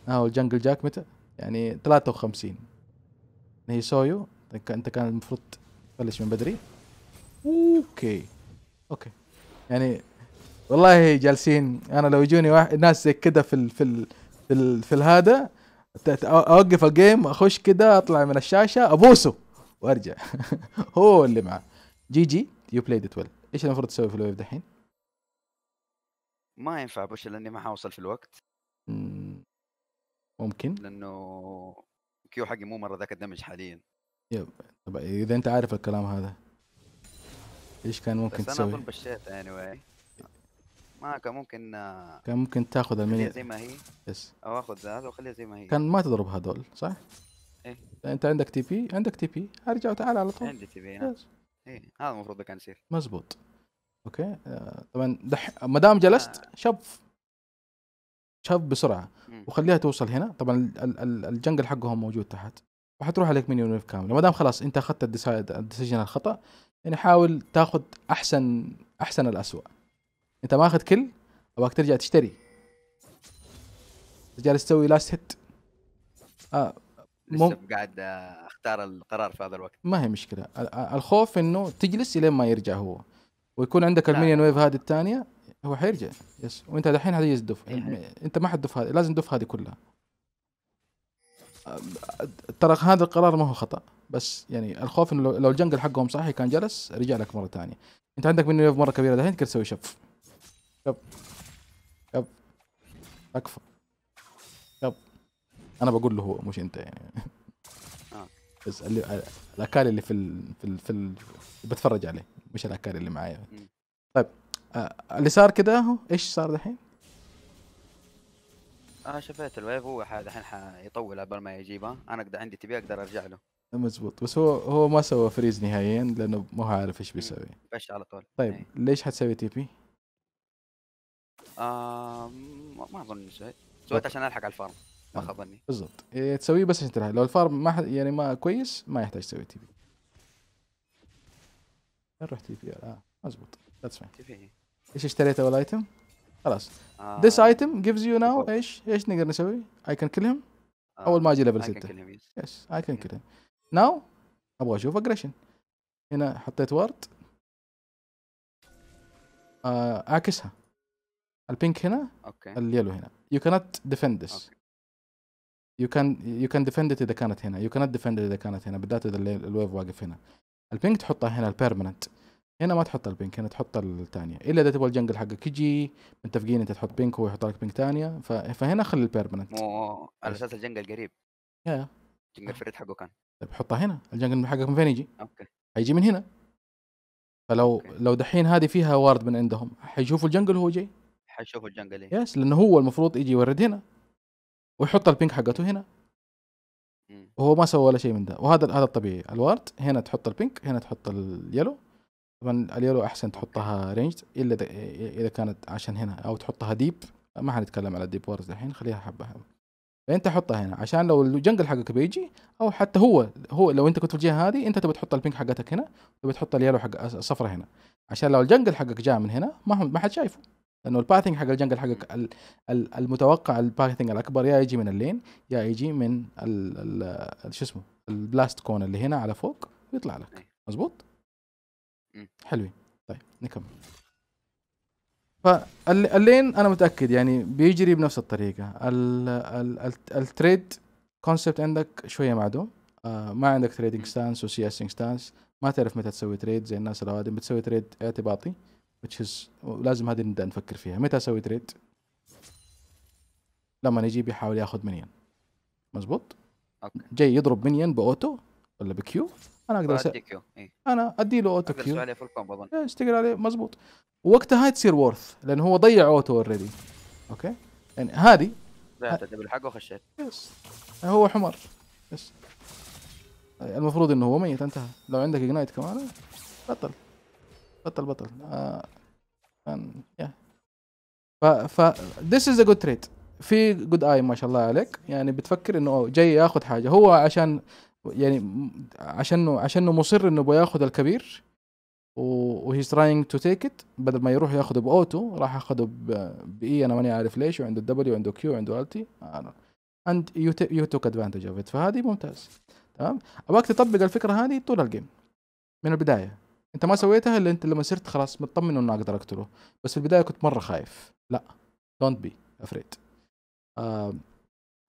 Speaker 1: اه والجنجل جاك متى؟ يعني 53 هي سويو انت كان المفروض تبلش من بدري اوكي اوكي يعني والله جالسين انا لو يجوني واحد ناس زي كده في ال في ال في, ال في هذا اوقف الجيم اخش كده اطلع من الشاشه ابوسه وارجع هو اللي معاه جي جي يو بلايد ات ويل ايش المفروض تسوي في الويف دحين؟
Speaker 2: ما ينفع بوش لاني ما حوصل في الوقت ممكن لانه كيو حقي مو مره ذاك الدمج حاليا
Speaker 1: يب طب اذا انت عارف الكلام هذا ايش كان ممكن بس تسوي؟ بس انا اظن
Speaker 2: بشيت اني anyway ما كان ممكن آه، كان
Speaker 1: ممكن تاخذ المني زي ما هي
Speaker 2: يس او اخذ هذا واخليها زي ما هي كان ما
Speaker 1: تضرب هذول صح؟ ايه انت عندك تي بي عندك تي بي
Speaker 2: ارجع وتعال على طول عندي تي بي نعم. ايه هذا المفروض كان يصير
Speaker 1: مزبوط اوكي آه، طبعا دح... ما دام جلست آه. شف شف بسرعه مم. وخليها توصل هنا طبعا الجنجل حقهم موجود تحت وحتروح عليك منيون ويف كامله ما دام خلاص انت اخذت الديسيجن الخطا يعني حاول تاخذ احسن احسن الاسوء انت ماخذ كل ابغاك ترجع تشتري جالس تسوي لاست هيت آه مم... لسه
Speaker 2: قاعد اختار القرار في هذا الوقت
Speaker 1: ما هي مشكله الخوف انه تجلس الين ما يرجع هو ويكون عندك المينيون ويف هذه الثانيه هو حيرجع يس وانت الحين هتجلس الدف إيه. انت ما حتدف هذه لازم تدف هذه كلها آه، ترى هذا القرار ما هو خطا بس يعني الخوف انه لو الجنجل حقهم صحي كان جلس رجع لك مره ثانيه انت عندك مينيون ويف مره كبيره الحين تقدر تسوي شف يب يب اكفى يب انا بقول له هو مش انت يعني آه. بس اللي الاكال اللي في ال... في ال... في ال... بتفرج عليه مش الاكال اللي معايا طيب آه اللي صار كده ايش صار دحين؟
Speaker 2: انا آه، شفت الويف هو دحين حيطول قبل ما يجيبها انا اقدر عندي تبي اقدر ارجع له
Speaker 1: مزبوط بس هو هو ما سوى فريز نهائيا لانه ما هو عارف ايش بيسوي بش على طول طيب إيه. ليش حتسوي تي بي؟
Speaker 2: ما اظن سويت سويت عشان الحق على الفارم ما نعم. خاب ظني بالضبط
Speaker 1: إيه، تسويه بس عشان تلحق لو الفارم ما يعني ما كويس ما يحتاج تسوي تي في نروح تي في اه مضبوط ذاتس فاين تي في ايش اشتريت اول ايتم؟ خلاص ذس ايتم جيفز يو ناو ايش ايش نقدر نسوي؟ اي كان كلهم اول ما اجي ليفل 6 يس اي كان كلهم ناو ابغى اشوف اجريشن هنا حطيت وورد آه اعكسها البينك هنا اوكي اليلو هنا يو كانت ديفند ذس يو كان يو كان ديفند اذا كانت هنا يو كانت ديفند اذا كانت هنا بالذات اذا الويف واقف هنا البينك تحطها هنا البيرمننت هنا ما تحط البينك هنا تحط الثانيه الا اذا تبغى الجنجل حقك يجي متفقين انت تحط بينك وهو يحط لك بينك ثانيه فهنا خلي البيرمننت
Speaker 2: مو على اساس الجنجل قريب يا الجنجل فريد حقه كان
Speaker 1: طيب حطها هنا الجنجل حقك من فين يجي؟ اوكي هيجي من هنا فلو أوكي. لو دحين هذه فيها وارد من عندهم حيشوفوا الجنجل وهو جاي
Speaker 2: حنشوف الجنقه إيه.
Speaker 1: يس لانه هو المفروض يجي يورد هنا ويحط البينك حقته هنا وهو ما سوى ولا شيء من ده وهذا هذا الطبيعي الورد هنا تحط البينك هنا تحط اليلو طبعا اليلو احسن تحطها رينج الا اذا كانت عشان هنا او تحطها ديب ما حنتكلم على الديب ورز الحين خليها حبه حبه فانت حطها هنا عشان لو الجنجل حقك بيجي او حتى هو هو لو انت كنت في الجهه هذه انت تبي تحط البينك حقتك هنا تبي تحط اليلو حق الصفرة آه، هنا عشان لو الجنجل حقك جاء من هنا ما ما حد شايفه لانه الباثنج حق الجنجل حقك المتوقع الباثنج الاكبر يا يجي من اللين يا يجي من شو اسمه البلاست كون اللي هنا على فوق ويطلع لك مزبوط حلوين طيب نكمل فاللين انا متاكد يعني بيجري بنفس الطريقه التريد كونسبت عندك شويه معدوم آه، ما عندك تريدنج ستانس وسياسينج ستانس ما تعرف متى تسوي تريد زي الناس الاوادم بتسوي تريد اعتباطي لازم هذه نبدا نفكر فيها متى اسوي تريد؟ لما نجيب يحاول ياخذ منين مزبوط أوكي. جاي يضرب منين باوتو ولا بكيو انا اقدر اسوي كيو. إيه. انا ادي له اوتو كيو عليه فول كومبو اظن ايش عليه مزبوط وقتها هاي تصير وورث لانه هو ضيع اوتو اوريدي اوكي يعني هذه
Speaker 2: ضيعت الدبل حقه وخشيت يس
Speaker 1: هو حمر يس المفروض انه هو ميت انتهى لو عندك اجنايت كمان بطل بطل بطل آه، ف ف this is a good trade في جود اي ما شاء الله عليك يعني بتفكر انه جاي ياخذ حاجه هو عشان يعني عشان عشان مصر انه بياخذ الكبير وهيز تراينج تو تيك ات بدل ما يروح ياخذه باوتو راح ياخده باي انا ماني عارف ليش وعنده دبليو وعنده كيو وعنده التي اند يو توك ادفانتج اوف ات فهذه ممتاز تمام ابغاك تطبق الفكره هذه طول الجيم من البدايه انت ما سويتها الا انت لما صرت خلاص مطمن انه اقدر اقتله بس في البدايه كنت مره خايف لا دونت بي افريد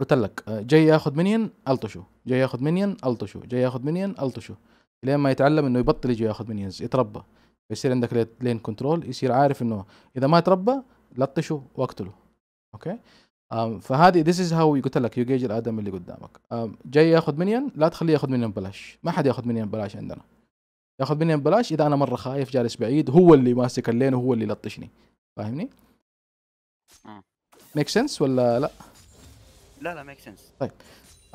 Speaker 1: قلت لك آه، جاي ياخذ منين الطشه جاي ياخذ منين الطشه جاي ياخذ منين الطشه لين ما يتعلم انه يبطل يجي ياخذ منينز يتربى يصير عندك لين كنترول يصير عارف انه اذا ما تربى لطشه واقتله اوكي um, فهذه ذيس از هاو قلت لك يو جيج الادم اللي قدامك جاي ياخذ منين لا تخليه ياخذ منين ببلاش ما حد ياخذ منين ببلاش عندنا ياخذ مني ببلاش اذا انا مره خايف جالس بعيد هو اللي ماسك اللين وهو اللي لطشني فاهمني؟ ميك آه. سنس ولا لا؟
Speaker 2: لا لا ميك سنس
Speaker 1: طيب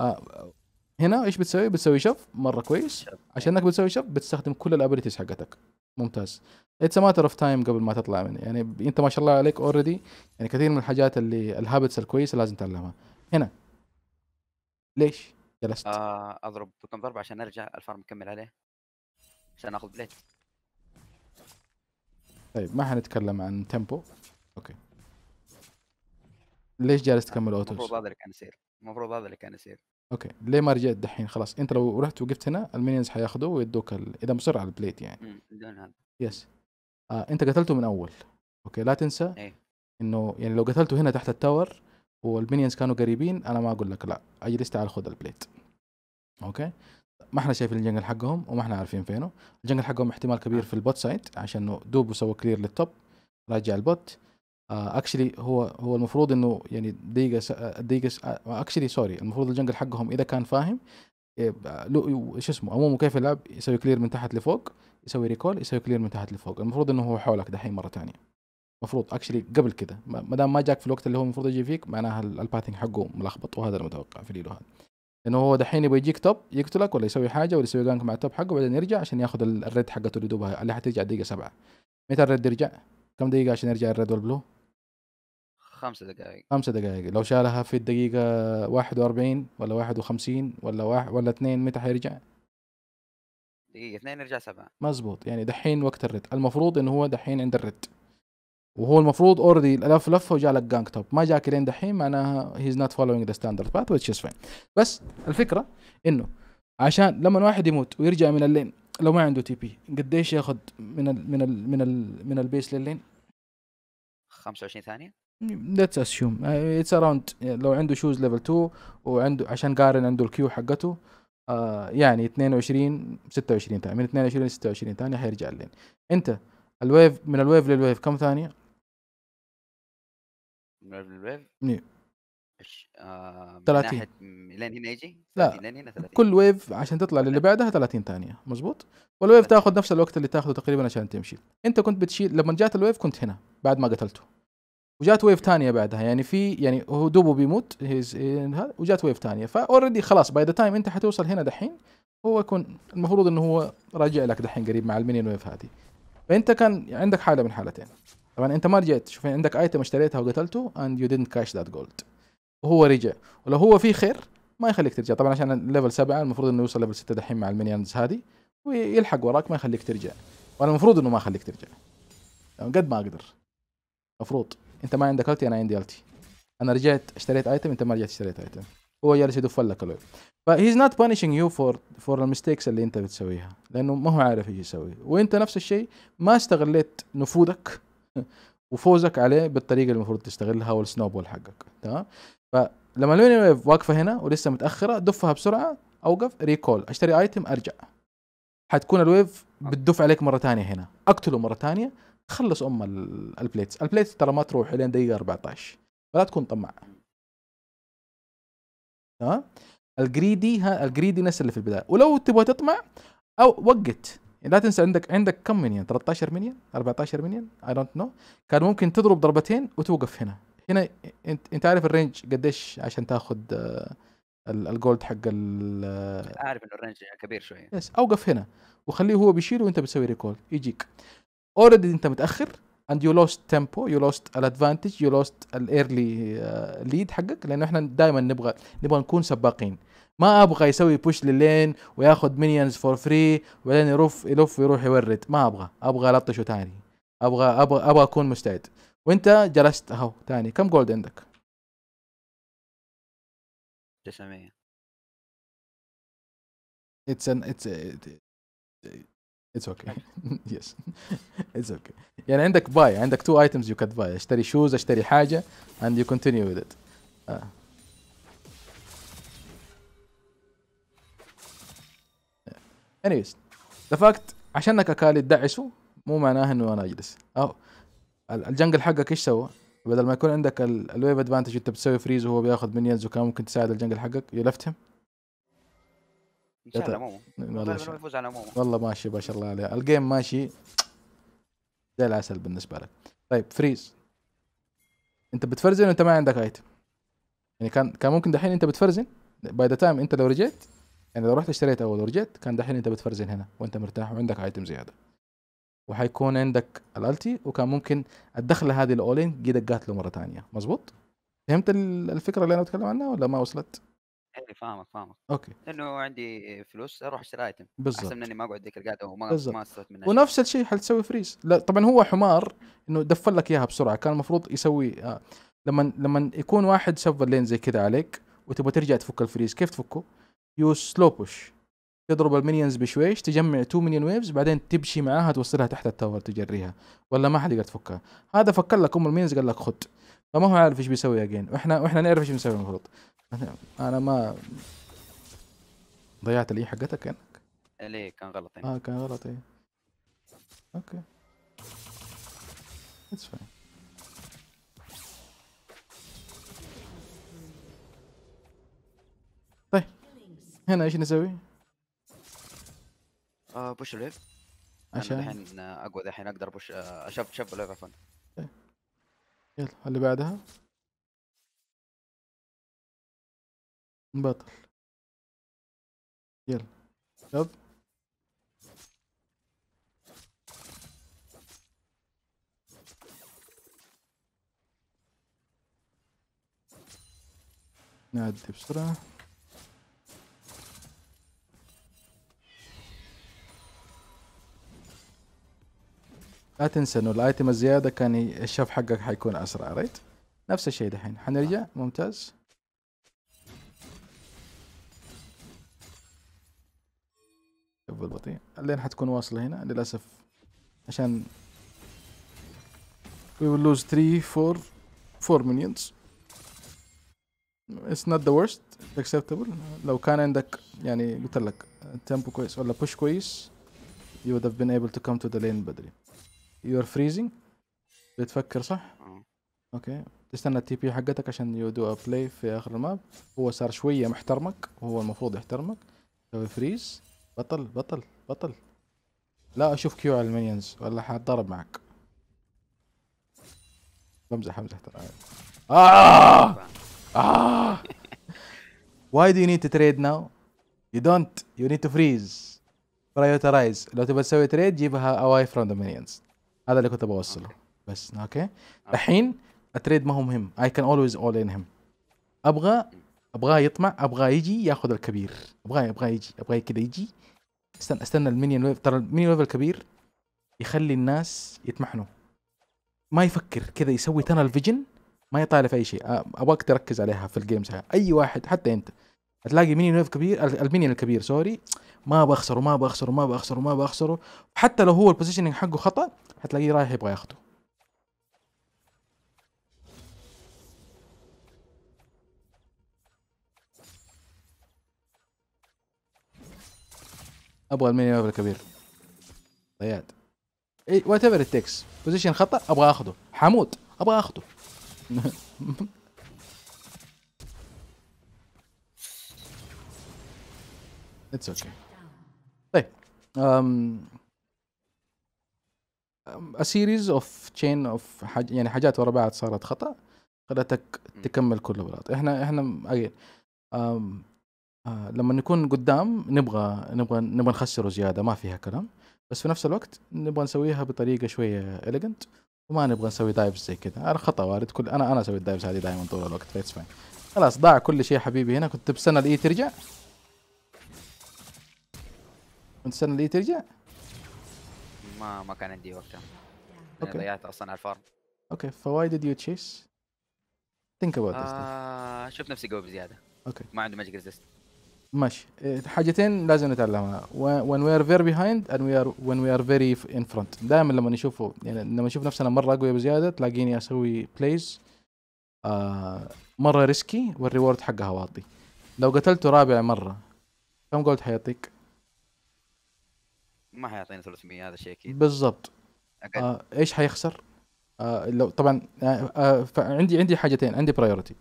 Speaker 1: آه هنا ايش بتسوي؟ بتسوي شف مره كويس عشانك بتسوي شف بتستخدم كل الابيلتيز حقتك ممتاز اتس ماتر اوف تايم قبل ما تطلع مني يعني انت ما شاء الله عليك اوريدي يعني كثير من الحاجات اللي الهابتس الكويسه لازم تتعلمها هنا ليش
Speaker 2: جلست؟ آه اضرب بكم ضربه عشان ارجع الفارم اكمل عليه عشان اخذ بليت
Speaker 1: طيب ما حنتكلم عن تيمبو اوكي ليش جالس تكمل اوتوس؟ المفروض
Speaker 2: هذا اللي كان يصير المفروض هذا اللي كان يصير
Speaker 1: اوكي ليه ما رجعت دحين خلاص انت لو رحت وقفت هنا المينيونز حياخذوه ويدوك ال... اذا مصر على البليت
Speaker 2: يعني هذا
Speaker 1: يس آه انت قتلته من اول اوكي لا تنسى ايه انه يعني لو قتلته هنا تحت التاور والمينيونز كانوا قريبين انا ما اقول لك لا اجلس تعال خذ البليت اوكي ما احنا شايفين الجنجل حقهم وما احنا عارفين فينه الجنجل حقهم احتمال كبير آه. في البوت سايد عشان دوبو سوى كلير للتوب راجع البوت اكشلي uh, هو هو المفروض انه يعني دقيقه آه، دقيقه اكشلي آه، سوري المفروض الجنجل حقهم اذا كان فاهم إيه، شو اسمه عموما كيف يلعب يسوي كلير من تحت لفوق يسوي ريكول يسوي كلير من تحت لفوق المفروض انه هو حولك دحين مره ثانيه المفروض اكشلي قبل كده ما دام ما جاك في الوقت اللي هو المفروض يجي فيك معناها الباثنج حقه ملخبط وهذا المتوقع في ليلو هذا لانه هو دحين يبغى يجيك توب يقتلك ولا يسوي حاجه ولا يسوي جانك مع التوب حقه وبعدين يرجع عشان ياخذ الريد حقته اللي دوبها اللي حترجع الدقيقه سبعه متى الريد يرجع؟ كم دقيقه عشان يرجع الريد والبلو؟
Speaker 2: خمس دقائق
Speaker 1: خمس دقائق لو شالها في الدقيقة 41 ولا 51 ولا واحد ولا اثنين متى حيرجع؟
Speaker 2: دقيقة اثنين يرجع سبعة
Speaker 1: مزبوط يعني دحين وقت الريد المفروض انه هو دحين عند الريد وهو المفروض اوريدي لف لفه وجا لك جانك توب ما جاك لين دحين معناها هيز نوت فولوينج ذا ستاندرد باث ويتش از فاين بس الفكره انه عشان لما واحد يموت ويرجع من اللين لو ما عنده تي بي قديش ياخذ من الـ من الـ من الـ من البيس للين
Speaker 2: 25 ثانيه
Speaker 1: ليتس اسيوم اتس اراوند لو عنده شوز ليفل 2 وعنده عشان قارن عنده الكيو حقته آه يعني 22 26 ثانيه من 22 ل 26 ثانيه حيرجع لين انت الويف من الويف للويف كم ثانيه ويف نيو
Speaker 2: ايش آه 30 لين هنا يجي؟ لا لين هنا 30 كل
Speaker 1: ويف عشان تطلع للي بعدها 30 ثانيه مزبوط والويف تاخذ نفس الوقت اللي تاخذه تقريبا عشان تمشي انت كنت بتشيل لما جات الويف كنت هنا بعد ما قتلته وجات ويف ثانيه بعدها يعني في يعني هو دوبه بيموت هيز وجات ويف ثانيه فاوريدي خلاص باي ذا تايم انت حتوصل هنا دحين هو يكون المفروض انه هو راجع لك دحين قريب مع المينين ويف هذه فانت كان عندك حاله من حالتين طبعا انت ما رجعت شوف عندك ايتم اشتريتها وقتلته اند يو didnt كاش ذات جولد وهو رجع ولو هو في خير ما يخليك ترجع طبعا عشان ليفل 7 المفروض انه يوصل ليفل 6 دحين مع المينيونز هذه ويلحق وراك ما يخليك ترجع وانا المفروض انه ما اخليك ترجع يعني قد ما اقدر المفروض انت ما عندك التي انا عندي التي انا رجعت اشتريت ايتم انت ما رجعت اشتريت ايتم هو جالس يدف لك الويب فهيز نوت بانشينج يو فور فور المستيكس اللي انت بتسويها لانه ما هو عارف ايش يسوي وانت نفس الشيء ما استغليت نفوذك وفوزك عليه بالطريقه اللي المفروض تستغلها والسنوبول حقك تمام فلما الوين ويف واقفه هنا ولسه متاخره دفها بسرعه اوقف ريكول اشتري ايتم ارجع حتكون الويف بتدف عليك مره ثانيه هنا اقتله مره ثانيه خلص ام البليتس البليتس ترى ما تروح لين دقيقه 14 فلا تكون طماع تمام الجريدي ها نفس اللي في البدايه ولو تبغى تطمع او وقت لا تنسى عندك عندك كم مليون 13 مليون 14 مليون اي دونت نو كان ممكن تضرب ضربتين وتوقف هنا هنا انت انت عارف الرينج قديش عشان تاخذ آه، الجولد حق ال آه،
Speaker 2: عارف انه الرينج كبير شويه
Speaker 1: يس اوقف هنا وخليه هو بيشيل وانت بتسوي ريكول يجيك اوريدي انت متاخر and you lost tempo you lost الادفانتج you lost الايرلي آه، ليد حقك لانه احنا دائما نبغى نبغى نكون سباقين ما ابغى يسوي بوش للين وياخذ مينيونز فور فري وبعدين يلف يلف ويروح يورد ما ابغى ابغى لطشه ثاني ابغى ابغى ابغى اكون مستعد وانت جلست اهو ثاني كم جولد عندك 900 اتس ان اتس اتس اوكي يس اتس اوكي يعني عندك باي عندك تو ايتمز يو كات باي اشتري شوز اشتري حاجه اند يو كونتينيو وذ ات anyways دفقت عشانك اكالي تدعسه تدعسوا مو معناه انه انا اجلس او الجنجل حقك ايش سوى؟ بدل ما يكون عندك الويف ادفانتج انت بتسوي فريز وهو بياخذ مينيونز وكان ممكن تساعد الجنجل حقك يلفتهم
Speaker 2: ان شاء على مومو والله
Speaker 1: ماشي ما شاء الله عليه الجيم ماشي زي العسل بالنسبه لك طيب فريز انت بتفرزن وانت ما عندك ايتم يعني كان كان ممكن دحين انت بتفرزن باي ذا تايم انت لو رجعت يعني لو رحت اشتريت اول ورجعت كان دحين انت بتفرزن هنا وانت مرتاح وعندك ايتم زياده وحيكون عندك الالتي وكان ممكن الدخله هذه الاولين جي دقات له مره ثانيه مزبوط فهمت الفكره اللي انا بتكلم عنها ولا ما وصلت؟
Speaker 2: اي فاهمك فاهمك اوكي لانه عندي فلوس اروح اشتري ايتم بالظبط احسن من اني ما اقعد ذيك القعده وما بالزبط. ما استفدت منها
Speaker 1: ونفس الشيء حتسوي فريز لا طبعا هو حمار انه دفل لك اياها بسرعه كان المفروض يسوي آه. لما لما يكون واحد سفر لين زي كذا عليك وتبغى ترجع تفك الفريز كيف تفكه؟ يوز سلو بوش تضرب المينيونز بشويش تجمع 2 مينيون ويفز بعدين تمشي معاها توصلها تحت التاور تجريها ولا ما حد يقدر تفكها هذا فكر لك ام المينيونز قال لك خد فما هو عارف ايش بيسوي اجين واحنا واحنا نعرف ايش بنسوي المفروض انا ما ضيعت الاي حقتك كانك ليه كان غلط اه كان غلط ايه اوكي اتس فاين هنا ايش نسوي؟
Speaker 2: آه بوش الويف عشان الحين آه، اقوى الحين اقدر بوش آه شب شف الويف عفوا
Speaker 1: يلا اللي بعدها نبطل
Speaker 2: يلا شب
Speaker 1: نعدي بسرعة لا تنسى انه الايتم الزياده كان الشف حقك حيكون اسرع ريت نفس الشيء دحين حنرجع ممتاز شوف البطيء لين حتكون واصله هنا للاسف عشان we will lose 3 4 4 minions it's not the worst it's acceptable لو كان عندك يعني قلت لك تيمبو كويس ولا بوش كويس you would have been able to come to the lane بدري يو ار فريزنج بتفكر صح؟ اوكي تستنى التي بي حقتك عشان يو يدو بلاي في اخر الماب هو صار شويه محترمك وهو المفروض يحترمك سوي فريز بطل بطل بطل لا اشوف كيو على المينيونز ولا حاتضرب معك بمزح بمزح ترى آه! آه! Why do you need to trade now? You don't. You need to freeze. Prioritize. لو تبغى تسوي تريد جيبها away from the minions. هذا اللي كنت بوصله بس اوكي آه. الحين التريد ما هو مهم اي كان اولويز اول ان هيم ابغى ابغاه يطمع ابغاه يجي ياخذ الكبير ابغاه ابغاه يجي ابغاه كذا يجي استنى استنى المينيون ويف ترى المينيون ويف الكبير يخلي الناس يتمحنوا ما يفكر كذا يسوي تنل فيجن ما يطالع في اي شيء ابغاك تركز عليها في الجيمز اي واحد حتى انت هتلاقي مينيون ويف كبير المينيون الكبير سوري ما بخسره ما بخسره ما بخسره ما بخسره حتى لو هو البوزيشننج حقه خطا هتلاقيه رايح يبغى ياخده ابغى الميني ماب الكبير ضيعت اي وات ايفر التكس بوزيشن خطا ابغى اخذه حمود ابغى اخذه اتس اوكي okay. Um, um, a series of chain of حاج يعني حاجات ورا بعض صارت خطا خلتك تكمل كل الغلط احنا احنا أجل. Um, أم آه، لما نكون قدام نبغى نبغى نبغى نخسره زياده ما فيها كلام بس في نفس الوقت نبغى نسويها بطريقه شويه اليجنت وما نبغى نسوي دايفز زي كذا انا خطا وارد كل انا انا اسوي الدايفز هذه دائما طول الوقت فايتس فاين خلاص ضاع كل شيء حبيبي هنا كنت بستنى الاي ترجع السنه اللي ترجع؟
Speaker 2: ما ما كان عندي وقتها اوكي ضيعت اصلا على الفارم
Speaker 1: اوكي فواي ديد يو تشيس؟ ثينك اباوت
Speaker 2: آه شوف نفسي قوي بزياده اوكي ما عنده ماجيك ريزيست
Speaker 1: ماشي إيه، حاجتين لازم نتعلمها when we are very behind and we are when we are very in front دائما لما نشوفه يعني لما نشوف نفسنا مره اقوى بزياده تلاقيني اسوي بلايز آه مره ريسكي والريورد حقها واطي لو قتلته رابع مره كم جولد حيعطيك؟
Speaker 2: ما حيعطيني 300 هذا شيء اكيد
Speaker 1: بالضبط آه ايش حيخسر؟ آه لو طبعا آه, آه، عندي عندي حاجتين عندي برايورتي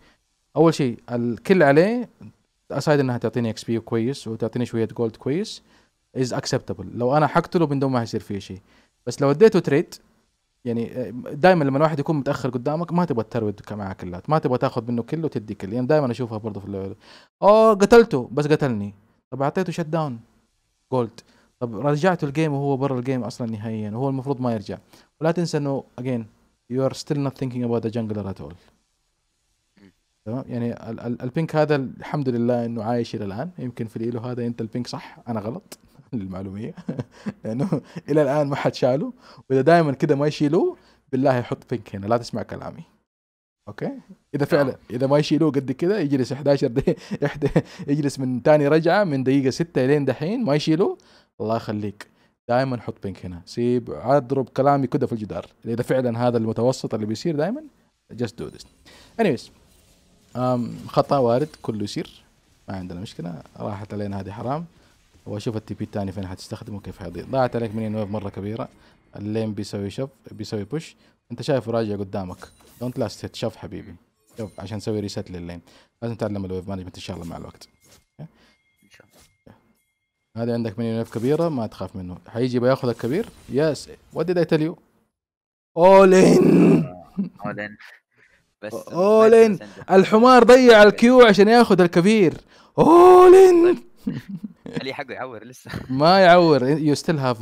Speaker 1: اول شيء الكل عليه اسايد انها تعطيني اكس بي كويس وتعطيني شويه جولد كويس از اكسبتبل لو انا حقتله بدون ما حيصير فيه شيء بس لو اديته تريد يعني آه، دائما لما الواحد يكون متاخر قدامك ما تبغى ترود معاه كلات ما تبغى تاخذ منه كل وتدي كل يعني دائما اشوفها برضه في اللعبه آه، اوه قتلته بس قتلني طب اعطيته شت داون جولد طب رجعته الجيم وهو برا الجيم اصلا نهائيا وهو المفروض ما يرجع ولا تنسى انه again you are still not thinking about the jungler at all تمام يعني ال ال البينك هذا الحمد لله انه عايش الى الان يمكن في الايلو هذا انت البينك صح انا غلط للمعلوميه لانه الى الان ما حد شاله واذا دائما كده ما يشيلوه بالله يحط بينك هنا لا تسمع كلامي اوكي اذا فعلا نعم. اذا ما يشيلوه قد كده يجلس 11 دقيقه يجلس من ثاني رجعه من دقيقه 6 لين دحين ما يشيلوه الله يخليك دائما حط بينك هنا سيب اضرب كلامي كده في الجدار اذا فعلا هذا المتوسط اللي بيصير دائما جاست دو ذس anyways خطا وارد كله يصير ما عندنا مشكله راحت علينا هذه حرام واشوف التي بي الثاني فين حتستخدمه وكيف حيضيع ضاعت عليك مني نويف مره كبيره اللين بيسوي شف بيسوي بوش انت شايف راجع قدامك دونت لاست هيت شف حبيبي شوف عشان تسوي ريست للين لازم تتعلم الويف مانجمنت ان شاء الله مع الوقت هذا عندك مليون الف كبيره ما تخاف منه حيجي بياخذ الكبير يس ودي دي اي تيل يو اولين
Speaker 2: اولين بس
Speaker 1: اولين الحمار ضيع الكيو عشان ياخذ الكبير اولين
Speaker 2: اللي حقه يعور لسه
Speaker 1: ما يعور يو ستيل هاف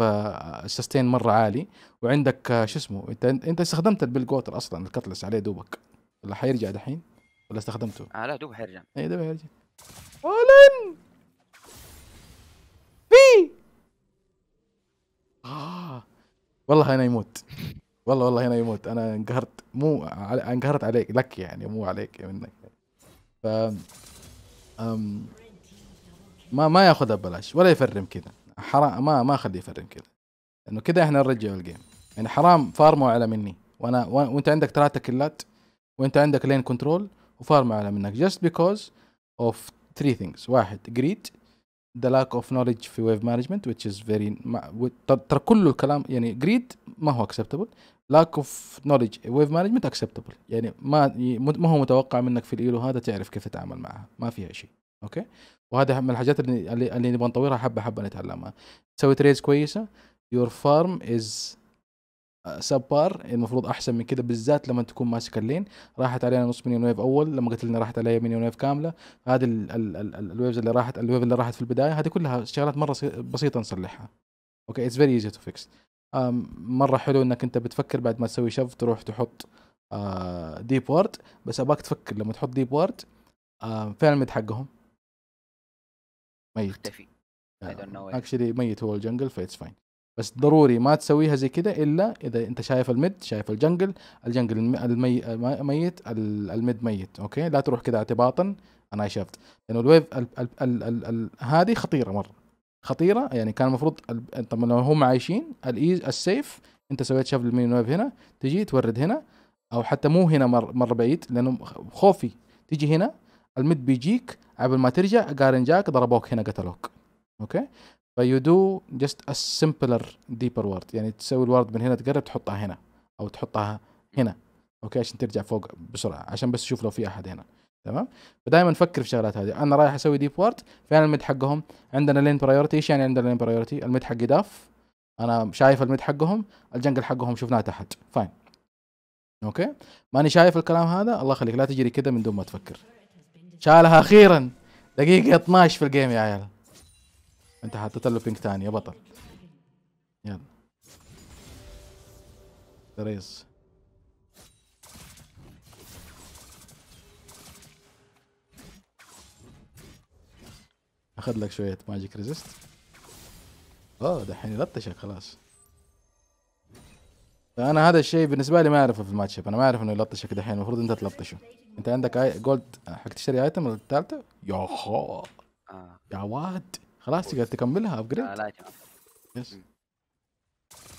Speaker 1: سستين مره عالي وعندك آه، شو اسمه انت انت استخدمت البيل جوتر اصلا الكتلس عليه دوبك ولا حيرجع دحين ولا استخدمته؟ اه لا دوب حيرجع اي دوب حيرجع
Speaker 2: اولين آه.
Speaker 1: والله هنا يموت والله والله هنا يموت انا انقهرت مو انقهرت عليك لك يعني مو عليك منك ف أم... ما ما ياخذها ببلاش ولا يفرم كذا حرام ما ما اخليه يفرم كذا انه كذا احنا نرجع الجيم يعني حرام فارموا على مني وانا و... وانت عندك ثلاثه كلات وانت عندك لين كنترول وفارموا على منك جاست بيكوز اوف ثري ثينجز واحد جريد ذا لاك اوف knowledge في ويف مانجمنت which is very ترى كل الكلام يعني جريد ما هو acceptable لاك اوف نولج ويف مانجمنت acceptable يعني ما ما هو متوقع منك في الايلو هذا تعرف كيف تتعامل معها ما فيها شيء اوكي وهذا من الحاجات اللي اللي, نبغى نطورها حبه حبه نتعلمها تسوي تريز كويسه your farm is سبار آه، يعني المفروض احسن من كده بالذات لما تكون ماسك اللين راحت علينا نص مليون ويف اول لما قلت لنا راحت علي مليون ويف كامله هذه الويفز اللي راحت الويف اللي راحت في البدايه هذه كلها شغلات مره بسيطه نصلحها اوكي اتس فيري ايزي تو فيكس مره حلو انك انت بتفكر بعد ما تسوي شف تروح تحط ديب آه، وورد بس اباك تفكر لما تحط ديب وورد فين الميد حقهم؟ ميت اكشلي آه، ميت هو الجنجل فايتس فاين بس ضروري ما تسويها زي كده الا اذا انت شايف الميد شايف الجنجل الجنجل المي... ميت الميد ميت اوكي لا تروح كده اعتباطا انا شفت لانه الويف هذه خطيره مره خطيره يعني كان المفروض طب لو هم عايشين الايز السيف انت سويت شاف المين ويف هنا تجي تورد هنا او حتى مو هنا مره مر بعيد لانه خوفي تجي هنا الميد بيجيك قبل ما ترجع قارن جاك ضربوك هنا قتلوك اوكي فيو دو جست ا سمبلر ديبر وورد يعني تسوي الورد من هنا تقرب تحطها هنا او تحطها هنا اوكي عشان ترجع فوق بسرعه عشان بس تشوف لو في احد هنا تمام فدائما فكر في الشغلات هذه انا رايح اسوي ديب وورد فين الميد حقهم عندنا لين برايورتي ايش يعني عندنا لين برايورتي الميد حقي داف انا شايف الميد حقهم الجنجل حقهم شفناه تحت فاين اوكي ماني شايف الكلام هذا الله يخليك لا تجري كذا من دون ما تفكر شالها اخيرا دقيقه 12 في الجيم يا عيال انت حطيت له بينك ثاني يا بطل يلا تريز اخذ لك شوية ماجيك ريزيست اه دحين يلطشك خلاص فانا هذا الشيء بالنسبه لي ما اعرفه في الماتش انا ما اعرف انه يلطشك دحين المفروض انت تلطشه انت عندك جولد حق تشتري ايتم الثالثه يا خو آه. يا واد خلاص تقدر تكملها ابجريد لا لا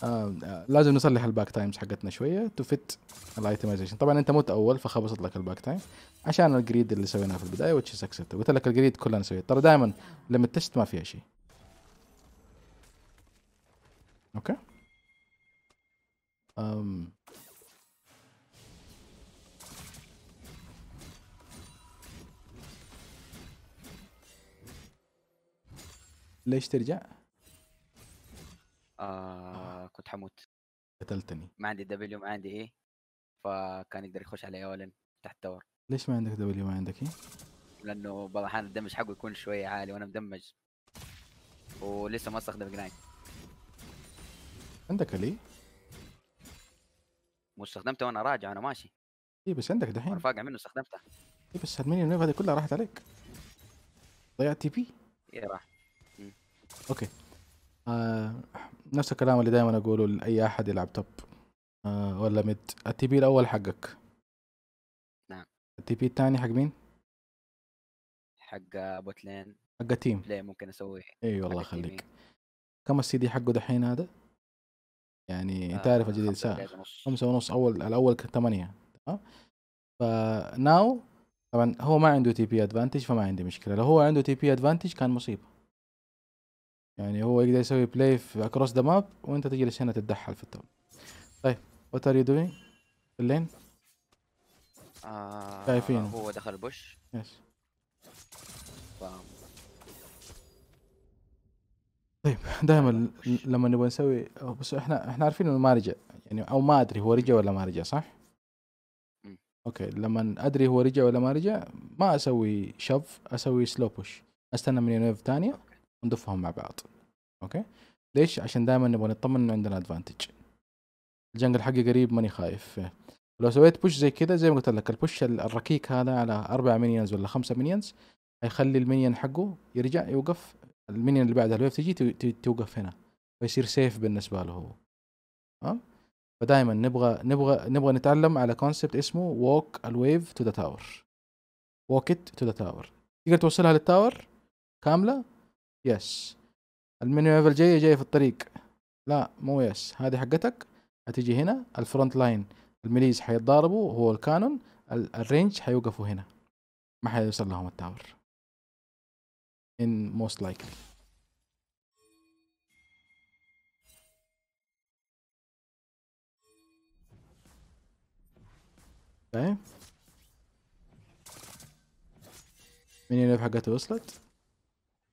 Speaker 1: آه، لازم نصلح الباك تايمز حقتنا شويه تو فيت الايتمايزيشن طبعا انت مت اول فخبصت لك الباك تايم عشان الجريد اللي سويناه في البدايه وتش سكسبت قلت لك الجريد كلنا انا ترى دائما لما تشت ما فيها شيء اوكي ليش ترجع؟
Speaker 2: آه،, آه كنت حموت قتلتني ما عندي دبليو ما عندي ايه فكان يقدر يخش علي اولن تحت تور
Speaker 1: ليش ما عندك دبليو ما عندك ايه؟
Speaker 2: لانه بعض الاحيان الدمج حقه يكون شويه عالي وانا مدمج ولسه ما استخدم جناي عندك ليه؟ e؟ مو استخدمته وانا راجع وانا ماشي ايه بس عندك دحين فاقع منه استخدمتها
Speaker 1: ايه بس المينيون هذه كلها راحت عليك ضيعت تي بي ايه راح اوكي آه نفس الكلام اللي دائما اقوله لاي احد يلعب توب آه ولا ميد التي بي الاول حقك نعم التي بي الثاني حق مين؟
Speaker 2: حق بوتلين حق تيم ليه ممكن اسويه اي والله خليك يعني.
Speaker 1: كم السي دي حقه دحين هذا؟
Speaker 2: يعني آه انت عارف الجديد ساعة
Speaker 1: خمسة ونص اول الاول كان ثمانية تمام فناو طبعا هو ما عنده تي بي ادفانتج فما عندي مشكلة لو هو عنده تي بي ادفانتج كان مصيبة يعني هو يقدر يسوي بلاي في اكروس ذا ماب وانت تجلس هنا تتدحل في التوب طيب وات ار يو دوينج في اللين
Speaker 2: آه شايفين هو دخل بوش
Speaker 1: يس طيب دائما لما نبغى نسوي بس احنا احنا عارفين انه ما رجع يعني او ما ادري هو رجع ولا ما رجع صح؟ اوكي لما ادري هو رجع ولا ما رجع ما اسوي شف اسوي سلو بوش استنى من يونيف ثانيه ونضيفهم مع بعض اوكي ليش عشان دائما نبغى نطمن انه عندنا ادفانتج الجنجل حقي قريب ماني خايف لو سويت بوش زي كذا زي ما قلت لك البوش الركيك هذا على أربعة مينيونز ولا خمسة مينيونز هيخلي المينيون حقه يرجع يوقف المينيون اللي بعدها الويف تجي توقف هنا فيصير سيف بالنسبة له هو تمام فدائما نبغى نبغى نبغى نتعلم على كونسبت اسمه ووك الويف تو ذا تاور ووك ات تو ذا تاور تقدر توصلها للتاور كاملة يس المنيو ايفل جايه جايه في الطريق لا مو يس هذه حقتك هتيجي هنا الفرونت لاين الميليز حيتضاربوا هو الكانون الرينج حيوقفوا هنا ما حيوصل لهم التاور ان موست لايكلي طيب من اللي حقته وصلت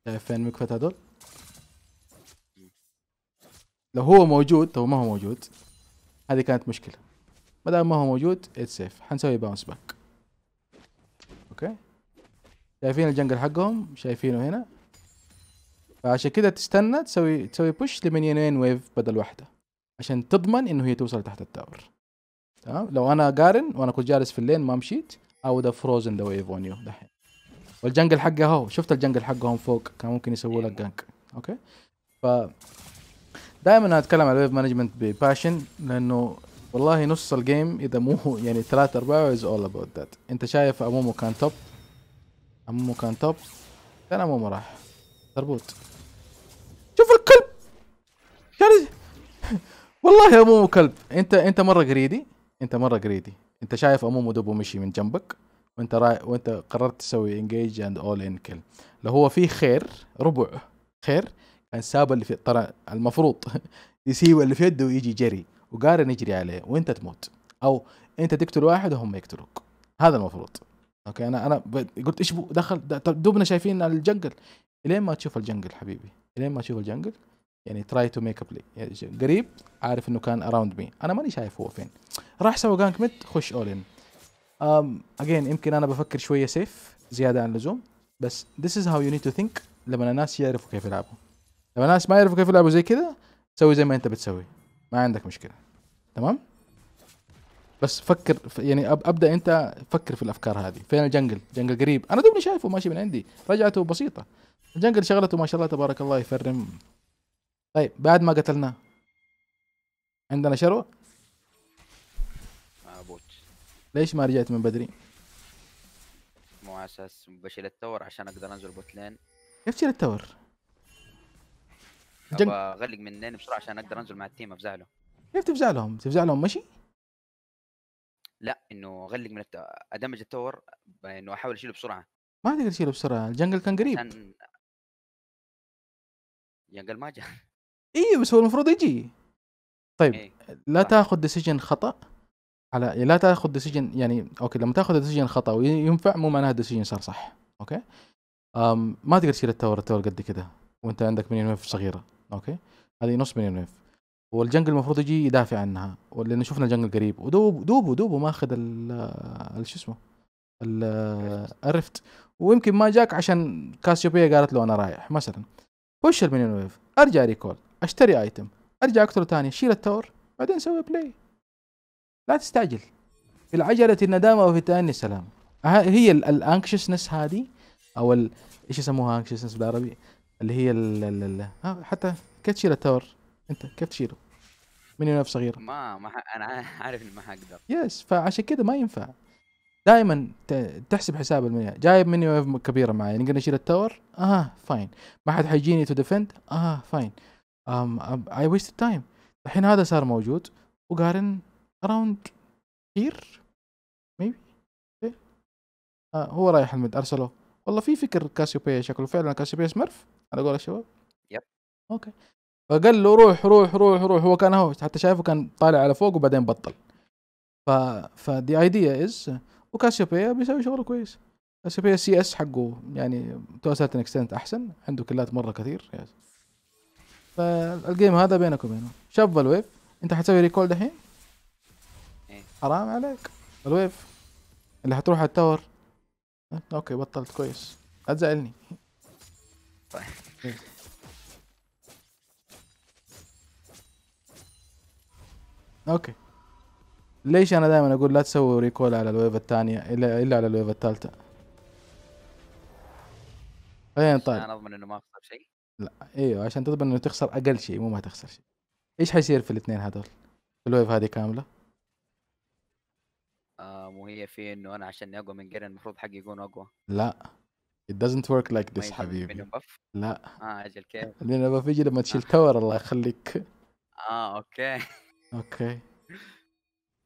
Speaker 1: شايفين يعني مكفت هذول لو هو موجود لو ما هو موجود هذه كانت مشكلة ما دام ما هو موجود اتس سيف حنسوي باونس باك اوكي شايفين الجنجل حقهم شايفينه هنا فعشان كده تستنى تسوي تسوي بوش لمنينين ويف بدل واحدة عشان تضمن انه هي توصل تحت التاور تمام لو انا قارن وانا كنت جالس في اللين ما مشيت I would have frozen the wave on you دحين والجنجل حقه اهو شفت الجنجل حقهم فوق كان ممكن يسووا لك جنك إيه. اوكي ف دائما انا اتكلم على الويف مانجمنت بباشن لانه والله نص الجيم اذا مو يعني ثلاث ارباعه از اول اباوت ذات انت شايف امومو كان توب امومو كان توب كان امومو راح تربوت شوف الكلب شارج والله يا امومو كلب انت انت مره قريدي انت مره قريدي انت شايف امومو دوبو مشي من جنبك وانت راي وانت قررت تسوي انجيج اند اول ان كل لو هو في خير ربع خير كان ساب اللي في ترى المفروض يسيب اللي في يده ويجي جري وقارن يجري عليه وانت تموت او انت تقتل واحد وهم يقتلوك هذا المفروض اوكي انا انا قلت ايش دخل دوبنا شايفين الجنجل الين ما تشوف الجنجل حبيبي الين ما تشوف الجنجل يعني تراي تو ميك لي قريب عارف انه كان اراوند مي انا ماني شايف هو فين راح سوى جانك ميد خش اول ان ام um, اجين يمكن انا بفكر شويه سيف زياده عن اللزوم بس this is how you need to think لما الناس يعرفوا كيف يلعبوا لما الناس ما يعرفوا كيف يلعبوا زي كذا سوي زي ما انت بتسوي ما عندك مشكله تمام بس فكر يعني ابدا انت فكر في الافكار هذه فين الجنجل جنجل قريب انا دوبني شايفه ماشي من عندي رجعته بسيطه الجنجل شغلته ما شاء الله تبارك الله يفرم طيب بعد ما قتلنا عندنا شرو ليش ما رجعت من بدري؟
Speaker 2: مو على اساس بشيل التور عشان اقدر انزل بوت لين كيف تشيل التور؟ ابغى اغلق من لين بسرعه عشان اقدر انزل مع التيم افزعله
Speaker 1: كيف تفزعلهم؟ تفزعلهم مشي؟
Speaker 2: لا انه اغلق من التور ادمج التور انه احاول اشيله بسرعه
Speaker 1: ما تقدر تشيله بسرعه الجنجل كان قريب
Speaker 2: عشان... جنجل ما جاء
Speaker 1: ايوه بس هو المفروض يجي طيب إيه. لا تاخذ ديسيجن خطا على لا تاخذ ديسيجن يعني اوكي لما تاخذ ديسيجن خطا وينفع مو معناها الديسيجن صار صح اوكي أم ما تقدر تشيل التور التور قد كذا وانت عندك مليون ويف صغيره اوكي هذه نص مليون ويف والجنجل المفروض يجي يدافع عنها لان شفنا الجنجل قريب ودوب دوب دوب ماخذ ال شو اسمه الرفت ويمكن ما جاك عشان كاسيوبيا قالت له انا رايح مثلا خش المليون ويف ارجع ريكول اشتري ايتم ارجع اقتله ثاني شيل التور بعدين سوي بلاي لا تستعجل في العجلة الندامة وفي التأني السلام هي الانكشسنس هذه او ايش يسموها انكشسنس بالعربي اللي هي الـ الـ الـ حتى كيف تشيل التاور انت كيف تشيله من يونف صغير
Speaker 2: ما ما انا عارف اني ما حقدر
Speaker 1: يس فعشان كده ما ينفع دائما تحسب حساب المياه جايب مني ويف كبيره معي نقدر نشيل التاور اها فاين ما حد حيجيني تو ديفند اها فاين اي ويست تايم الحين هذا صار موجود وقارن اراوند هير ميبي هو رايح المد ارسلوه والله في فكر كاسيوبيا شكله فعلا كاسيوبيا سمرف على قول الشباب
Speaker 2: يب اوكي
Speaker 1: فقال له روح روح روح روح هو كان هو حتى شايفه كان طالع على فوق وبعدين بطل ف ذا ايديا از وكاسيوبيا بيسوي شغله كويس كاسيوبيا سي اس حقه يعني تو سيرتن اكستنت احسن عنده كلات مره كثير فالجيم هذا بينك وبينه شاف الويف انت حتسوي ريكول دحين حرام عليك الويف اللي هتروح على التاور أه، اوكي بطلت كويس لا تزعلني اوكي ليش انا دائما اقول لا تسوي ريكول على الويف الثانيه الا الا على الويف الثالثه خلينا طيب انا
Speaker 2: اضمن انه ما اخسر شيء
Speaker 1: لا ايوه عشان تضمن انه تخسر اقل شيء مو ما تخسر شيء ايش حيصير في الاثنين هذول الويف هذه كامله
Speaker 2: آه، وهي في انه انا عشان اقوى من جيرن المفروض حقي يكون اقوى
Speaker 1: لا it doesn't work like this حبيبي لا اه اجل كيف لان باف يجي لما تشيل تاور آه. الله يخليك
Speaker 2: اه اوكي
Speaker 1: اوكي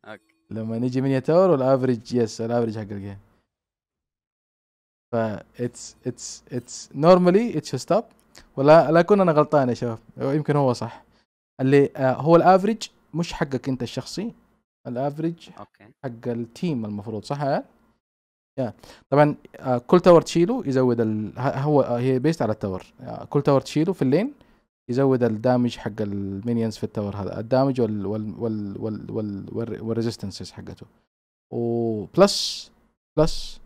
Speaker 1: اوكي لما نجي من تاور والافرج يس الافرج حق الجيم ف اتس اتس اتس نورمالي اتس ستوب ولا لا اكون انا غلطان يا شباب يمكن هو صح اللي آه، هو الافرج مش حقك انت الشخصي الافريج اوكي حق التيم المفروض صح يا طبعا آه، كل تاور تشيله يزود ال... هو آه، هي بيست على التاور آه، كل تاور تشيله في اللين يزود الدامج حق المينيونز في التاور هذا الدامج وال وال وال وال وال والريزيستنسز حقته وبلس بلس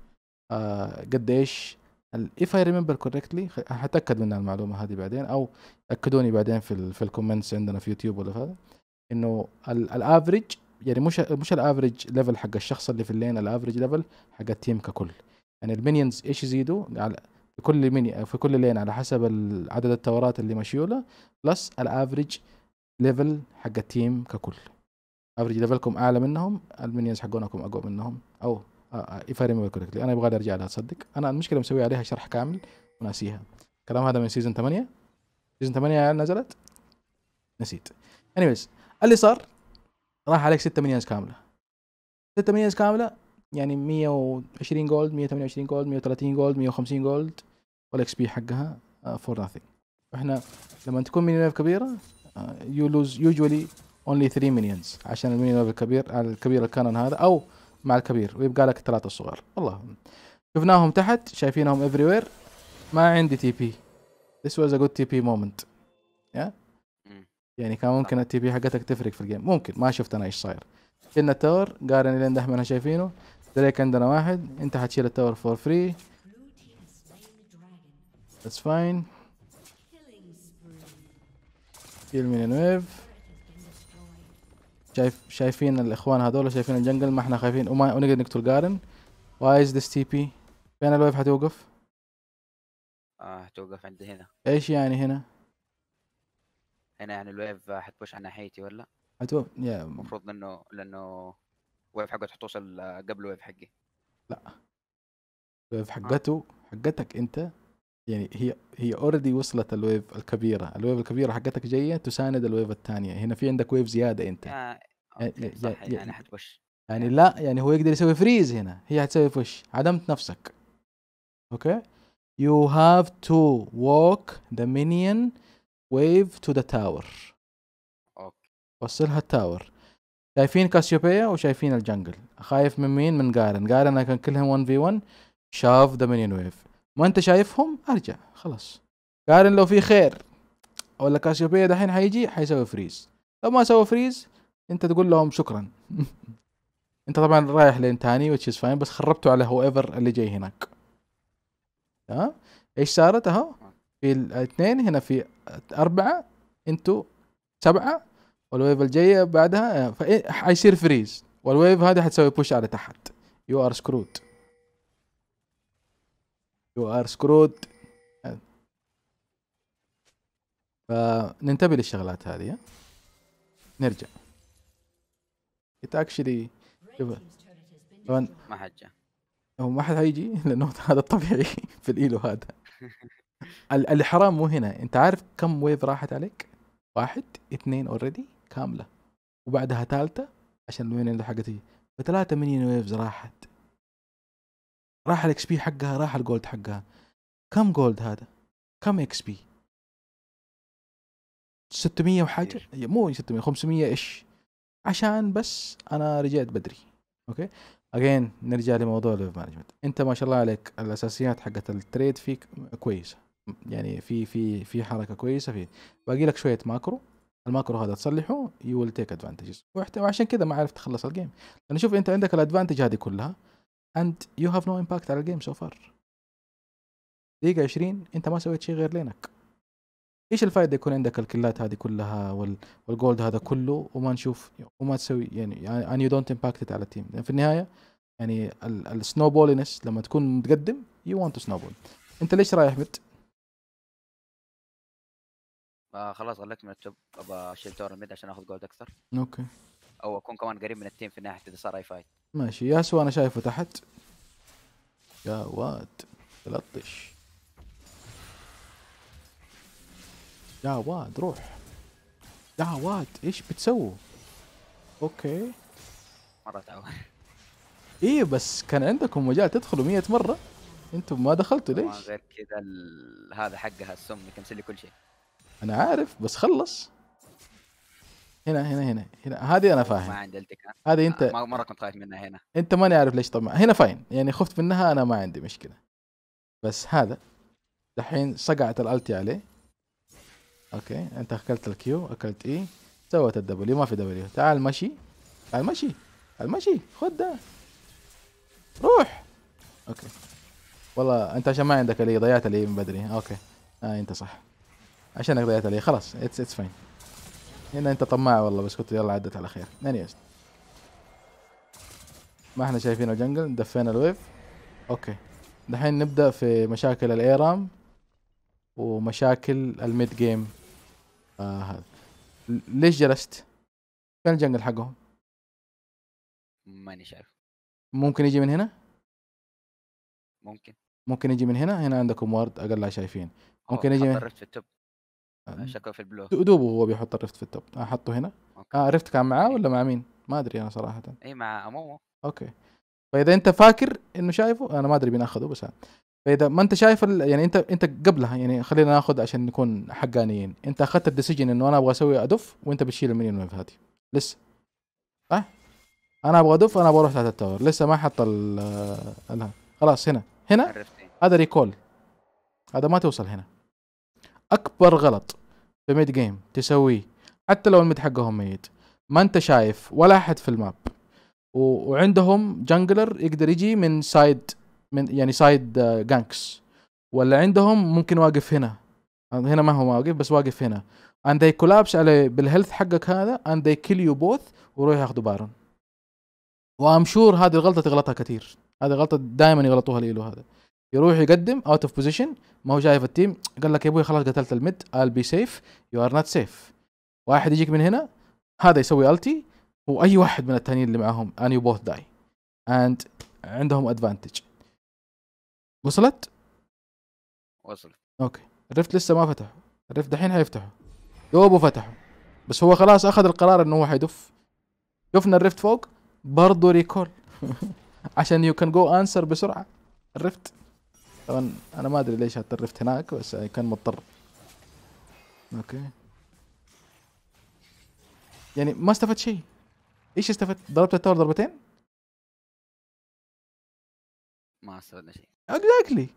Speaker 1: آه قديش اف اي ريمبر كوركتلي هتاكد من المعلومه هذه بعدين او اكدوني بعدين في ال في الكومنتس عندنا في يوتيوب ولا في هذا انه الافريج يعني مش مش الافرج ليفل حق الشخص اللي في اللين الافرج ليفل حق التيم ككل يعني المينيونز ايش يزيدوا على في كل ميني في كل لين على حسب عدد التورات اللي مشيوله بلس الافرج ليفل حق التيم ككل افرج ليفلكم اعلى منهم المينيونز حقونكم اقوى منهم او آه، يفرق ما كوركتلي انا يبغى ارجع لها تصدق انا المشكله مسوي عليها شرح كامل وناسيها الكلام هذا من سيزون 8 سيزون 8 نزلت نسيت انيويز اللي صار راح عليك 6 مليونز كامله 6 مليونز كامله يعني 120 جولد 128 جولد 130 جولد 150 جولد والاكس بي حقها فور آه، ناثينج احنا لما تكون مليون كبيره يو لوز يوجولي اونلي 3 مليونز عشان المليون الكبير الكبير الكانون هذا او مع الكبير ويبقى لك الثلاثه الصغار والله شفناهم تحت شايفينهم افري وير ما عندي تي بي This was a good TP moment yeah يعني كان ممكن التي بي حقتك تفرق في الجيم ممكن ما شفت انا ايش صاير شلنا التاور جارن اللي عندنا احنا شايفينه دريك عندنا واحد انت حتشيل التاور فور فري اتس فاين كيل من الويف شايف شايفين الاخوان هذول شايفين الجنجل ما احنا خايفين وما نقدر نقتل قارن وايز ذس تي بي فين الويف حتوقف؟
Speaker 2: اه توقف عند هنا
Speaker 1: ايش يعني هنا؟
Speaker 2: هنا يعني الويف حتبوش على ناحيتي ولا؟
Speaker 1: هتو يا
Speaker 2: المفروض لانه لانه الويف حقته حتوصل آه، قبل الويف حقي
Speaker 1: لا الويف آه. حقته حقتك انت يعني هي هي اوريدي وصلت الويف الكبيره الويف الكبيره حقتك جايه تساند الويف الثانيه هنا في عندك ويف زياده انت آه. يعني, يعني صح يعني, يعني حتوش يعني, يعني لا يعني هو يقدر يسوي فريز هنا هي حتسوي فش عدمت نفسك اوكي يو هاف تو ووك ذا مينيون ويف تو ذا تاور اوكي وصلها التاور شايفين كاسيوبيا وشايفين الجنجل خايف من مين من جارن جارن كان كلهم 1 في 1 شاف ذا مينيون ويف ما انت شايفهم ارجع خلاص جارن لو في خير ولا كاسيوبيا دحين حيجي حيسوي فريز لو ما سوى فريز انت تقول لهم شكرا انت طبعا رايح لين تاني وتش فاين بس خربته على هو ايفر اللي جاي هناك ها ايش صارت اهو في الاثنين هنا في أربعة انتو سبعة والويف الجاية بعدها آه، إيه، حيصير فريز والويف هذا حتسوي بوش على تحت يو ار سكروت يو ار سكروت فننتبه للشغلات هذه نرجع ات اكشلي طبعا ما حد جاء هو ما حد هيجي لانه هذا الطبيعي في الايلو هذا اللي حرام مو هنا انت عارف كم ويف راحت عليك واحد اثنين اوريدي كامله وبعدها ثالثه عشان المينين حقتي فثلاثه مينين ويفز راحت راح الاكس بي حقها راح الجولد حقها كم جولد هذا كم اكس بي 600 وحاجه إيه، مو 600 500 ايش عشان بس انا رجعت بدري اوكي اجين نرجع لموضوع الويف مانجمنت انت ما شاء الله عليك الاساسيات حقت التريد فيك كويسه يعني في في في حركه كويسه في باقي لك شويه ماكرو الماكرو هذا تصلحه يو ويل تيك ادفانتجز وعشان كذا ما عرفت تخلص الجيم انا شوف انت عندك الادفانتج هذه كلها اند يو هاف نو امباكت على الجيم سو فار دقيقه 20 انت ما سويت شيء غير لينك ايش الفائده يكون عندك الكلات هذه كلها وال... والجولد هذا كله وما نشوف وما تسوي يعني ان يو دونت امباكت على التيم في النهايه يعني السنو بولينس لما تكون متقدم يو ونت سنو بول انت ليش رايح مت
Speaker 2: فخلاص آه، خلاص غلقت من التوب ابى اشيل دور الميد عشان اخذ جولد اكثر اوكي او اكون كمان قريب من التيم في ناحيه اذا صار اي فايت
Speaker 1: ماشي سو انا شايفه تحت يا واد تلطش يا واد روح يا واد ايش بتسووا؟ اوكي مرة تعور ايه بس كان عندكم مجال تدخلوا 100 مرة انتم ما دخلتوا ليش؟
Speaker 2: غير كذا هذا حقها السم يكنسل لي كل شيء
Speaker 1: انا عارف بس خلص هنا هنا هنا
Speaker 2: هنا هذه انا فاهم ما عندي التكاء هذه انت ما مره كنت خايف منها هنا
Speaker 1: انت ماني عارف ليش طبعا هنا فاين يعني خفت منها انا ما عندي مشكله بس هذا دحين صقعت الالتي عليه اوكي انت اكلت الكيو اكلت اي e، سوت الدبليو ما في دبليو تعال مشي تعال مشي تعال مشي خد ده روح اوكي والله انت عشان ما عندك الاي ضيعت الاي من بدري اوكي آه انت صح عشانك ضيعت علي خلاص اتس اتس فاين هنا انت طماع والله بس كنت يلا عدت على خير انيوز ما احنا شايفين الجنجل دفينا الويف اوكي دحين نبدا في مشاكل الايرام ومشاكل الميد جيم آه هذا ليش جلست؟ فين الجنجل حقهم؟ ماني شايف ممكن يجي من هنا؟ ممكن ممكن يجي من هنا هنا عندكم ورد اقل شايفين ممكن يجي من في التوب شكله
Speaker 2: آه. في البلو دوبه
Speaker 1: هو بيحط الرفت في التوب احطه حطه هنا أوكي. اه ريفت كان معاه إيه. ولا مع مين؟ ما ادري انا صراحه
Speaker 2: اي مع امومو
Speaker 1: اوكي فاذا انت فاكر انه شايفه انا ما ادري مين اخذه بس آه. فاذا ما انت شايف ال... يعني انت انت قبلها يعني خلينا ناخذ عشان نكون حقانيين انت اخذت الديسيجن انه انا ابغى اسوي ادف وانت بتشيل المنيون ويف هذه لسه صح؟ انا ابغى ادف انا ابغى اروح تحت التاور لسه ما حط ال آه، خلاص هنا هنا هذا ريكول هذا ما توصل هنا اكبر غلط في ميد جيم تسويه حتى لو الميد حقهم ميت ما انت شايف ولا احد في الماب و... وعندهم جانجلر يقدر يجي من سايد من يعني سايد آه، جانكس ولا عندهم ممكن واقف هنا هنا ما هو واقف بس واقف هنا and they collapse على بالهيلث حقك هذا and they kill you both وروح ياخذوا بارون وام شور هذه الغلطه تغلطها كثير هذه غلطه دائما يغلطوها الايلو هذا يروح يقدم اوت اوف بوزيشن ما هو شايف التيم قال لك يا ابوي خلاص قتلت الميد ال بي سيف يو ار نوت سيف واحد يجيك من هنا هذا يسوي التي واي واحد من التانيين اللي معاهم ان يو بوث داي اند عندهم ادفانتج وصلت؟ وصلت اوكي الريفت لسه ما فتح الريفت دحين حيفتحه دوبه فتحه بس هو خلاص اخذ القرار انه هو حيدف شفنا الريفت فوق برضه ريكول عشان يو كان جو انسر بسرعه الريفت طبعا انا ما ادري ليش اتطرفت هناك بس يعني كان مضطر اوكي يعني ما استفدت شيء ايش استفدت ضربت التور ضربتين ما استفدنا شيء اكزاكتلي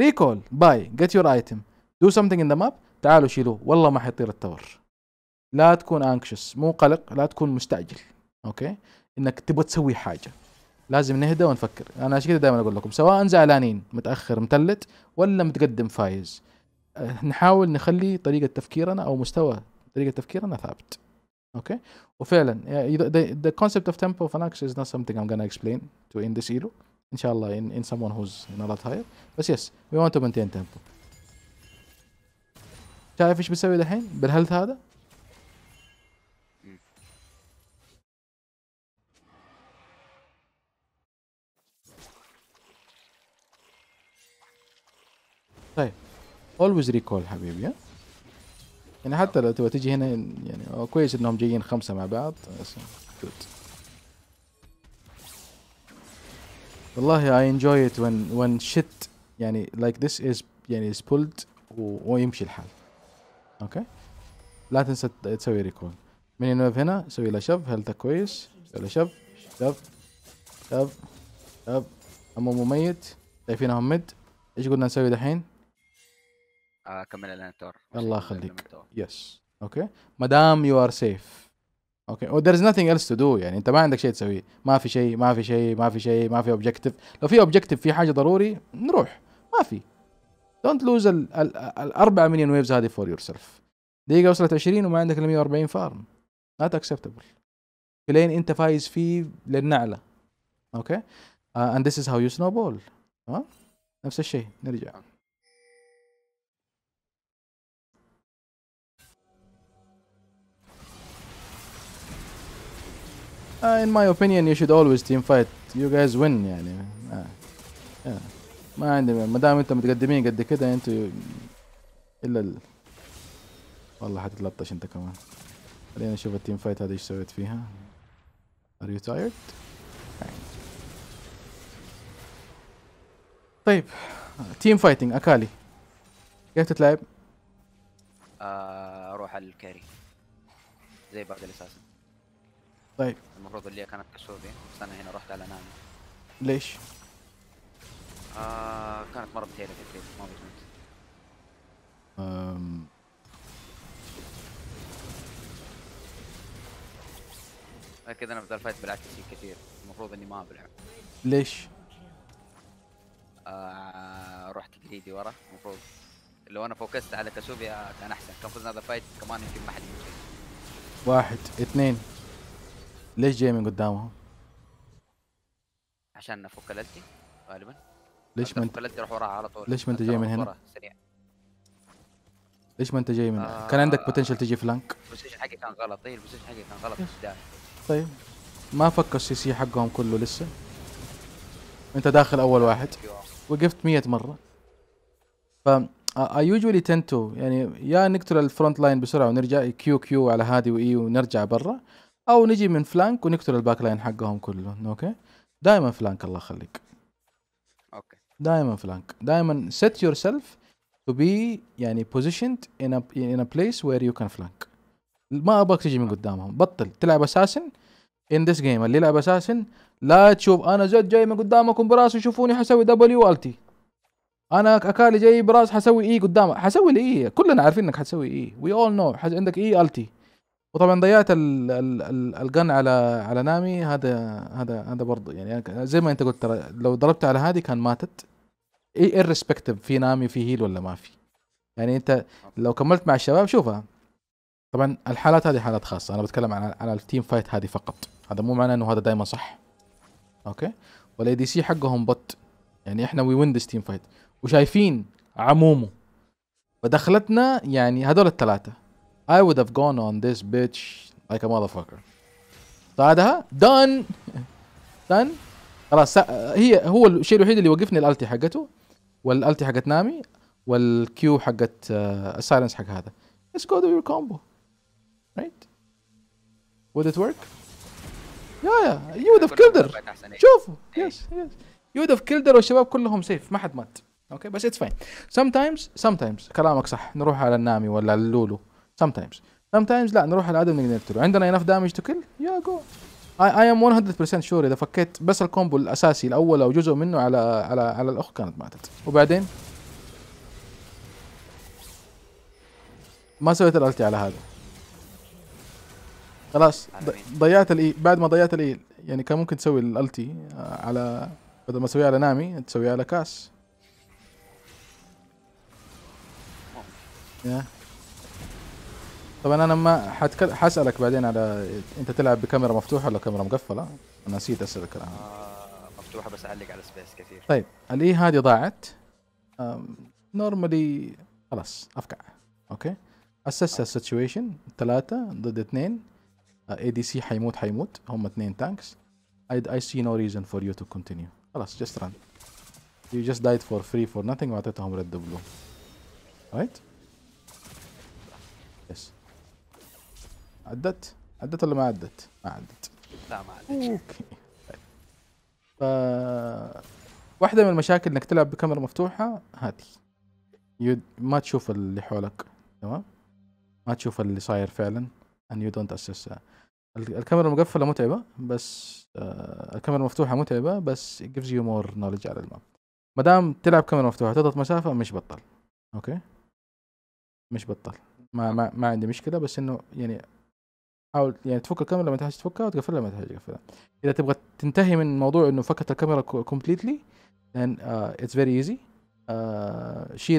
Speaker 1: ريكول باي جيت يور ايتم دو سمثينج ان ذا ماب تعالوا شيلوه والله ما حيطير التور لا تكون انكشس مو قلق لا تكون مستعجل اوكي انك تبغى تسوي حاجه لازم نهدى ونفكر انا عشان كذا دائما اقول لكم سواء زعلانين متاخر متلت ولا متقدم فايز آه، نحاول نخلي طريقه تفكيرنا او مستوى طريقه تفكيرنا ثابت اوكي وفعلا the concept of tempo of an is not something I'm gonna explain to in this ero ان شاء الله in, in someone who's in a lot higher بس yes we want to maintain tempo شايف ايش بسوي دحين بالهيلث هذا طيب اولويز ريكول حبيبي يعني حتى لو تبغى تجي هنا يعني كويس انهم جايين خمسه مع بعض جود والله I enjoy it when when shit يعني like this is يعني is pulled ويمشي الحال اوكي okay. لا تنسى تسوي ريكول من ينوف هنا سوي له شف هل كويس سوي له شف شف شف شف أمه ميت شايفينهم مد ايش قلنا نسوي دحين
Speaker 2: اكمل آه، الانتور
Speaker 1: الله يخليك
Speaker 2: يس اوكي
Speaker 1: مدام يو ار سيف اوكي ذير از nothing ايلس تو دو يعني انت ما عندك شيء تسويه ما في شيء ما في شيء ما في شيء ما في اوبجكتيف لو في اوبجكتيف في حاجه ضروري نروح ما في دونت لوز 4 مليون ويفز هذه فور يور سيلف دقيقة وصلت 20 وما عندك الا 140 فارم نوت اكسبتبل لين انت فايز فيه للنعلة اوكي اند ذيس از هاو يو سنو بول تمام نفس الشيء نرجع Uh, in my opinion you should always team fight you guys win يعني uh, yeah. ما عندي ما دام انتم متقدمين قد كده انتوا الا ال... والله حتتلطش انت كمان خلينا نشوف التيم فايت هذه ايش سويت فيها Are you tired? طيب تيم فايتنج اكالي كيف تتلعب؟
Speaker 2: اروح آه، الكاري زي بعض الاساسي طيب المفروض اللي كانت كسوفي بس انا هنا رحت على نامي ليش؟ آه كانت مره بتهيألي تقريبا ما بتموت اممم اكيد انا في ذا الفايت كثير المفروض اني ما بلعب ليش؟ آه رحت جريدي ورا المفروض لو انا فوكست على كاسوبيا كان احسن كان فزنا هذا الفايت كمان يمكن ما حد يمشي
Speaker 1: واحد اثنين ليش جاي من قدامهم؟
Speaker 2: عشان نفك الالتي غالبا
Speaker 1: ليش ما انت الالتي روح وراها على طول ليش ما انت جاي من هنا؟ سريع ليش ما انت جاي من آه كان عندك بوتنشل تجي فلانك
Speaker 2: البوزيشن حقي كان غلط اي البوزيشن حقي كان غلط
Speaker 1: طيب ما فك السي سي حقهم كله لسه انت داخل اول واحد أيوه. وقفت 100 مره ف I usually tend to يعني يا نقتل الفرونت لاين بسرعه ونرجع كيو كيو على هادي واي e ونرجع برا او نجي من فلانك ونقتل الباك لاين حقهم كله اوكي دائما فلانك الله يخليك اوكي دائما فلانك دائما set yourself to be يعني positioned in a, in a place where you can flank ما ابغاك تجي من قدامهم بطل تلعب اساسن ان ذس جيم اللي يلعب اساسن لا تشوف انا زد جاي من قدامكم براسي شوفوني حسوي دبليو والتي انا اكالي جاي براس حسوي اي e قدامك حسوي الاي e. كلنا عارفين انك حتسوي اي وي اول نو عندك اي e التي وطبعا ضيعت الجن على على نامي هذا هذا هذا برضه يعني زي ما انت قلت ترى لو ضربت على هذه كان ماتت اي ريسبكتيف في نامي في هيل ولا ما في يعني انت لو كملت مع الشباب شوفها طبعا الحالات هذه حالات خاصه انا بتكلم عن على التيم فايت هذه فقط هذا مو معناه انه هذا دائما صح اوكي والاي دي سي حقهم بط يعني احنا وي وين تيم فايت وشايفين عمومه ودخلتنا يعني هذول الثلاثه I would have gone on this bitch like a motherfucker بعدها دان دان خلاص هي هو الشيء الوحيد اللي وقفني الالتي حقته والالتي حقت نامي والكيو حقت السايلنس آه، حق هذا let's go do your combo right would it work yeah yeah you would have killed her شوفوا yes yes you would have killed her والشباب كلهم سيف ما حد مات اوكي بس اتس فاين sometimes sometimes كلامك صح نروح على النامي ولا اللولو sometimes sometimes لا نروح على عدم نقدر عندنا انف دامج تو كل يا جو اي ام 100% شور اذا فكيت بس الكومبو الاساسي الاول او جزء منه على على على الأخ كانت ماتت وبعدين ما سويت الالتي على هذا خلاص ضيعت الاي e، بعد ما ضيعت الاي e، يعني كان ممكن تسوي الالتي آه، على بدل ما تسويها على نامي تسويها على كاس oh. yeah. طبعا انا ما حتك... حاسالك بعدين على انت تلعب بكاميرا مفتوحه ولا كاميرا مقفله؟ انا نسيت اسالك الان آه
Speaker 2: مفتوحه بس اعلق على سبيس كثير طيب
Speaker 1: الاي هذه ضاعت نورمالي خلاص افقع اوكي اسس السيتويشن ثلاثة ضد اثنين اي دي سي حيموت حيموت هم اثنين تانكس اي سي نو ريزن فور يو تو كونتينيو خلاص جست ران يو جست دايت فور فري فور نثينج واعطيتهم ريد بلو رايت عدت؟ عدت ولا ما عدت؟ ما عدت لا ما عدت اوكي ف واحدة من المشاكل انك تلعب بكاميرا مفتوحة هذه يو ما تشوف اللي حولك تمام؟ ما تشوف اللي صاير فعلا and you don't assess الكاميرا المقفلة متعبة بس آه، الكاميرا المفتوحة متعبة بس it gives you more knowledge على الماب ما دام تلعب كاميرا مفتوحة تضغط مسافة مش بطل اوكي مش بطل ما ما, ما عندي مشكلة بس انه يعني حاول يعني تفك الكاميرا لما تحتاج تفكها وتقفلها لما تحتاج تقفلها اذا تبغى تنتهي من موضوع انه فكت الكاميرا كومبليتلي then اتس فيري ايزي شيل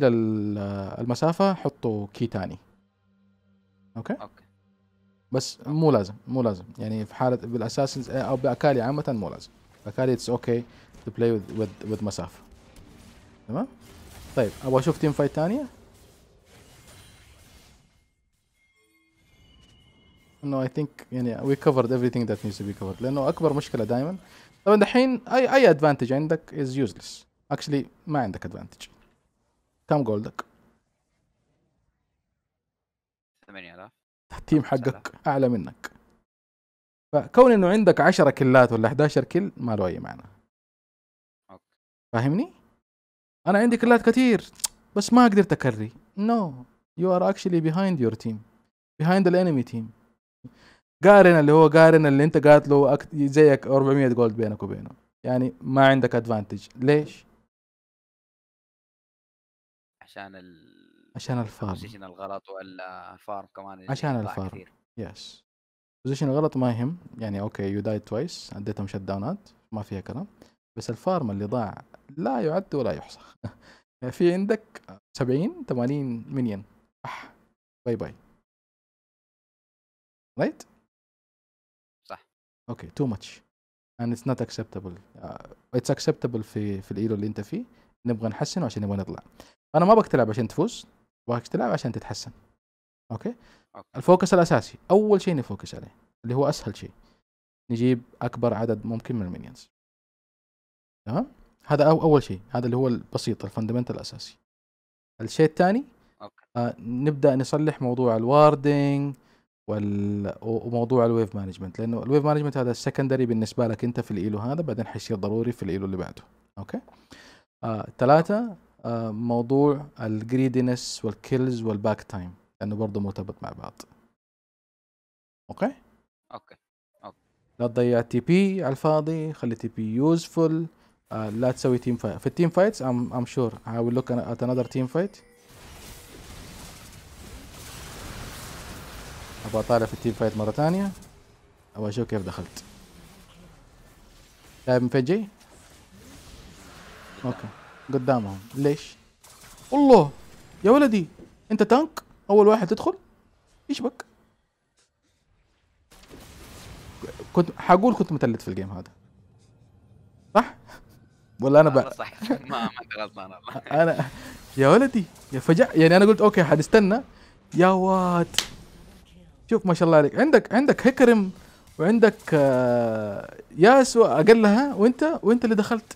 Speaker 1: المسافه حطه كي تاني اوكي اوكي بس مو لازم مو لازم يعني في حاله بالاساس او باكالي عامه مو لازم باكالي اتس اوكي تو بلاي وذ مسافه تمام طيب ابغى اشوف تيم فايت ثانيه انه اي ثينك يعني وي كفرد everything ذات نيدز تو بي كفرد لانه اكبر مشكله دائما طبعا دحين اي اي ادفانتج عندك از يوزلس اكشلي ما عندك ادفانتج كم جولدك؟ 8000 التيم حقك اعلى منك فكون انه عندك 10 كلات ولا 11 كل ما له اي معنى فاهمني؟ انا عندي كلات كثير بس ما قدرت اكري نو يو ار اكشلي بيهايند يور تيم بيهايند الانمي تيم قارن اللي هو قارن اللي انت قاتله أكت... زيك 400 جولد بينك وبينه يعني ما عندك ادفانتج ليش؟
Speaker 2: عشان ال عشان الفارم البوزيشن الغلط ولا الفارم كمان عشان الفارم
Speaker 1: يس بوزيشن غلط ما يهم يعني اوكي يو دايت توايس اديتهم شت داونات ما فيها كلام بس الفارم اللي ضاع لا يعد ولا يحصى في عندك 70 80 مليون باي باي رايت اوكي تو ماتش and it's not acceptable اتس uh, it's acceptable في في الايلو اللي انت فيه نبغى نحسن عشان نبغى نطلع انا ما ابغاك تلعب عشان تفوز ابغاك تلعب عشان تتحسن اوكي الفوكس الاساسي اول شيء نفوكس عليه اللي هو اسهل شيء نجيب اكبر عدد ممكن من المينيونز تمام هذا أو اول شيء هذا اللي هو البسيط الفندمنتال الاساسي الشيء الثاني آه نبدا نصلح موضوع الواردنج وموضوع الويف مانجمنت لانه الويف مانجمنت هذا السكندري بالنسبه لك انت في الايلو هذا بعدين حيصير ضروري في الايلو اللي بعده اوكي ثلاثه آه،, آه، موضوع الجريدينس والكيلز والباك تايم لانه برضه مرتبط مع بعض اوكي
Speaker 2: اوكي اوكي
Speaker 1: لا تضيع تي بي على الفاضي خلي تي بي يوزفول آه، لا تسوي تيم فايت في التيم فايتس ام ام شور اي ويل لوك ات انذر تيم فايت ابغى اطالع في التيم فايت مره ثانيه ابغى اشوف كيف دخلت شايف من فين جاي؟ اوكي قدامهم ليش؟ الله يا ولدي انت تانك اول واحد تدخل ايش بك؟ كنت حقول كنت متلت في الجيم هذا صح؟ ولا انا بقى آه، صح ما ما
Speaker 2: غلطان انا
Speaker 1: يا ولدي يا فجأة يعني انا قلت اوكي حنستنى يا وات شوف ما شاء الله عليك عندك عندك هكرم وعندك آه، ياسوا اقلها وانت وانت اللي دخلت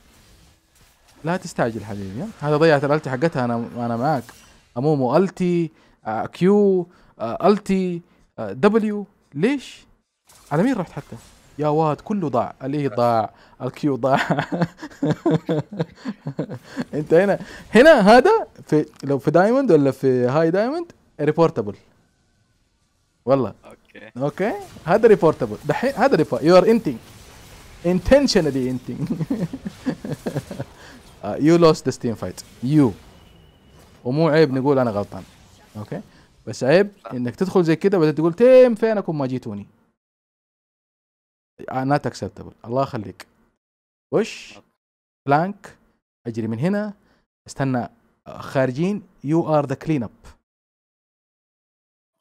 Speaker 1: لا تستعجل حبيبي هذا ضيعت الالتي حقتها انا انا معاك امومو التي كيو آه، آه، التي دبليو ليش؟ على مين رحت حتى؟ يا واد كله ضاع الاي e ضاع الكيو ضاع انت هنا هنا هذا في لو في دايموند ولا في هاي دايموند ريبورتبل والله اوكي اوكي هذا ريبورتبل دحين هذا ريبورت يو ار انتينج انتشنالي انتينج يو لوست ذا ستيم فايت يو ومو عيب نقول انا غلطان. اوكي؟ بس عيب انك تدخل زي كده وبعدين تقول تيم فينكم ما جيتوني. Uh, not اكسبتبل الله يخليك. وش؟ بلانك اجري من هنا استنى uh, خارجين يو ار ذا كلين اب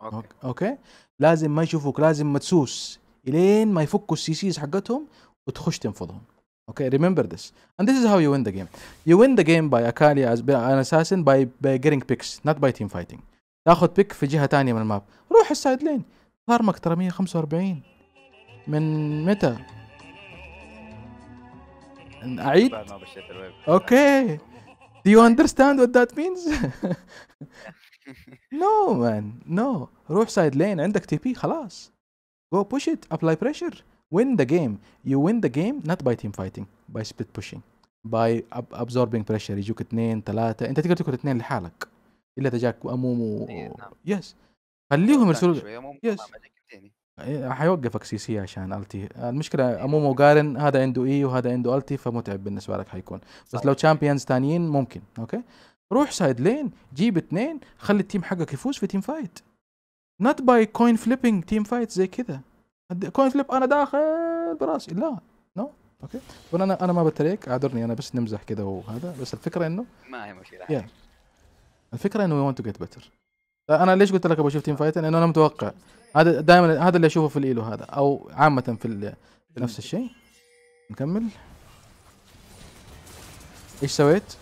Speaker 1: اوكي اوكي لازم ما يشوفوك لازم مدسوس الين ما يفكوا السي سيز حقتهم وتخش تنفضهم اوكي ريمبر ذس اند ذس از هاو يو وين ذا جيم يو وين ذا جيم باي اكاليا ان اساسن باي باي جيتنج بيكس نوت باي تيم فايتنج تاخذ بيك في جهه ثانيه من الماب روح السايد لين فارمك ترى 145 من متى؟ اعيد؟ اوكي Do you understand what that means? نو مان نو روح سايد لين عندك تي بي خلاص جو بوش ات ابلاي بريشر وين ذا جيم يو وين ذا جيم نوت باي تيم فايتنج باي سبيت بوشينج باي ابزوربينج بريشر يجوك اثنين ثلاثة انت تقدر تاكل اثنين لحالك الا اذا جاك امومو يس إيه، نعم. خليهم يرسلوا يس إيه، حيوقفك سي سي عشان التي المشكله إيه، امومو وقارن هذا عنده اي e وهذا عنده التي فمتعب بالنسبه لك حيكون بس لو تشامبيونز ثانيين ممكن اوكي روح سايد لين جيب اثنين خلي التيم حقك يفوز في تيم فايت نوت باي كوين فليبنج تيم فايت زي كذا كوين فليب انا داخل براسي لا نو اوكي انا انا ما بتريك اعذرني انا بس نمزح كذا وهذا بس الفكره انه
Speaker 2: ما هي مشكله yeah.
Speaker 1: الفكره انه وي ونت تو جيت بيتر انا ليش قلت لك ابغى اشوف تيم فايت لانه انا متوقع هذا دائما هذا اللي اشوفه في الايلو هذا او عامه في, في نفس الشيء نكمل ايش سويت؟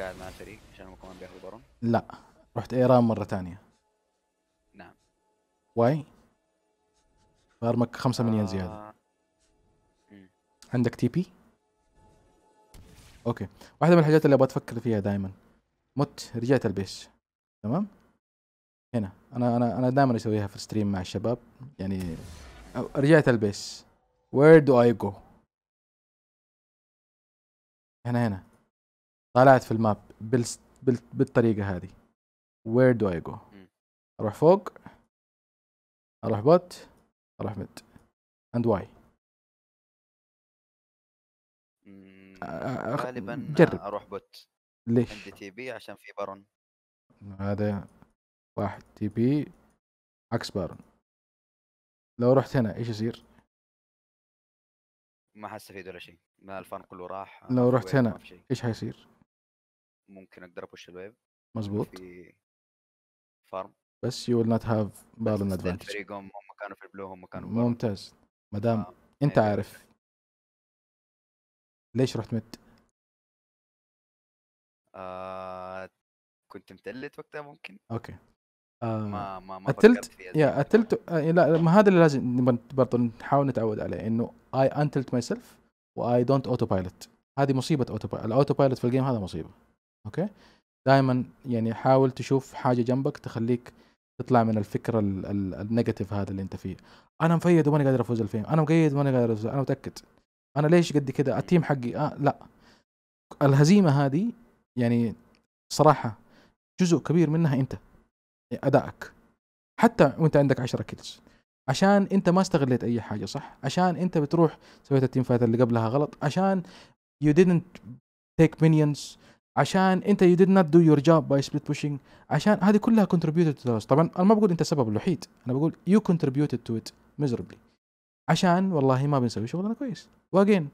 Speaker 2: قاعد مع الفريق عشان هم كمان بياخذوا برون
Speaker 1: لا رحت ايران مره ثانيه نعم واي فارمك 5 مليون آه. زياده مم. عندك تي بي اوكي واحده من الحاجات اللي ابغى افكر فيها دائما مت رجعت البيش تمام هنا انا انا انا دائما اسويها في ستريم مع الشباب يعني رجعت البيس وير دو اي جو هنا هنا طلعت في الماب بالطريقه هذه وير دو اي جو اروح فوق اروح بوت اروح ميد اند واي
Speaker 2: غالبا جرب اروح بوت ليش؟ عندي تي بي عشان في بارون
Speaker 1: هذا واحد تي بي عكس بارون لو رحت هنا ايش يصير؟
Speaker 2: ما حستفيد ولا شيء ما الفان كله راح لو رحت هنا ايش حيصير؟ ممكن اقدر ابوش الويف مزبوط في فارم
Speaker 1: بس يو ويل نوت هاف بالون ادفانتج
Speaker 2: فريقهم هم كانوا في البلو هم كانوا
Speaker 1: ممتاز ما دام آه. انت إيه. عارف ليش
Speaker 2: رحت مت؟ آه كنت متلت وقتها ممكن اوكي آه ما ما ما التلت
Speaker 1: يا التلت آه، لا ما هذا اللي لازم برضه نحاول نتعود عليه انه اي انتلت ماي سيلف واي دونت اوتو بايلوت هذه مصيبه اوتو بايلوت الاوتو بايلوت في الجيم هذا مصيبه اوكي دائما يعني حاول تشوف حاجه جنبك تخليك تطلع من الفكره النيجاتيف هذا اللي انت فيه انا مفيد وماني قادر افوز الفيلم انا مقيد وماني قادر افوز انا متاكد انا ليش قد كده التيم حقي آه لا الهزيمه هذه يعني صراحه جزء كبير منها انت ادائك حتى وانت عندك 10 كيلز عشان انت ما استغليت اي حاجه صح عشان انت بتروح سويت التيم فايت اللي قبلها غلط عشان يو didn't take minions عشان انت يو ديد نوت دو يور جوب باي سبليت بوشينج عشان هذه كلها كونتريبيوتد تو طبعا انا ما بقول انت السبب الوحيد انا بقول يو كونتريبيوتد تو ات ميزربلي عشان والله ما بنسوي شغلنا كويس واجين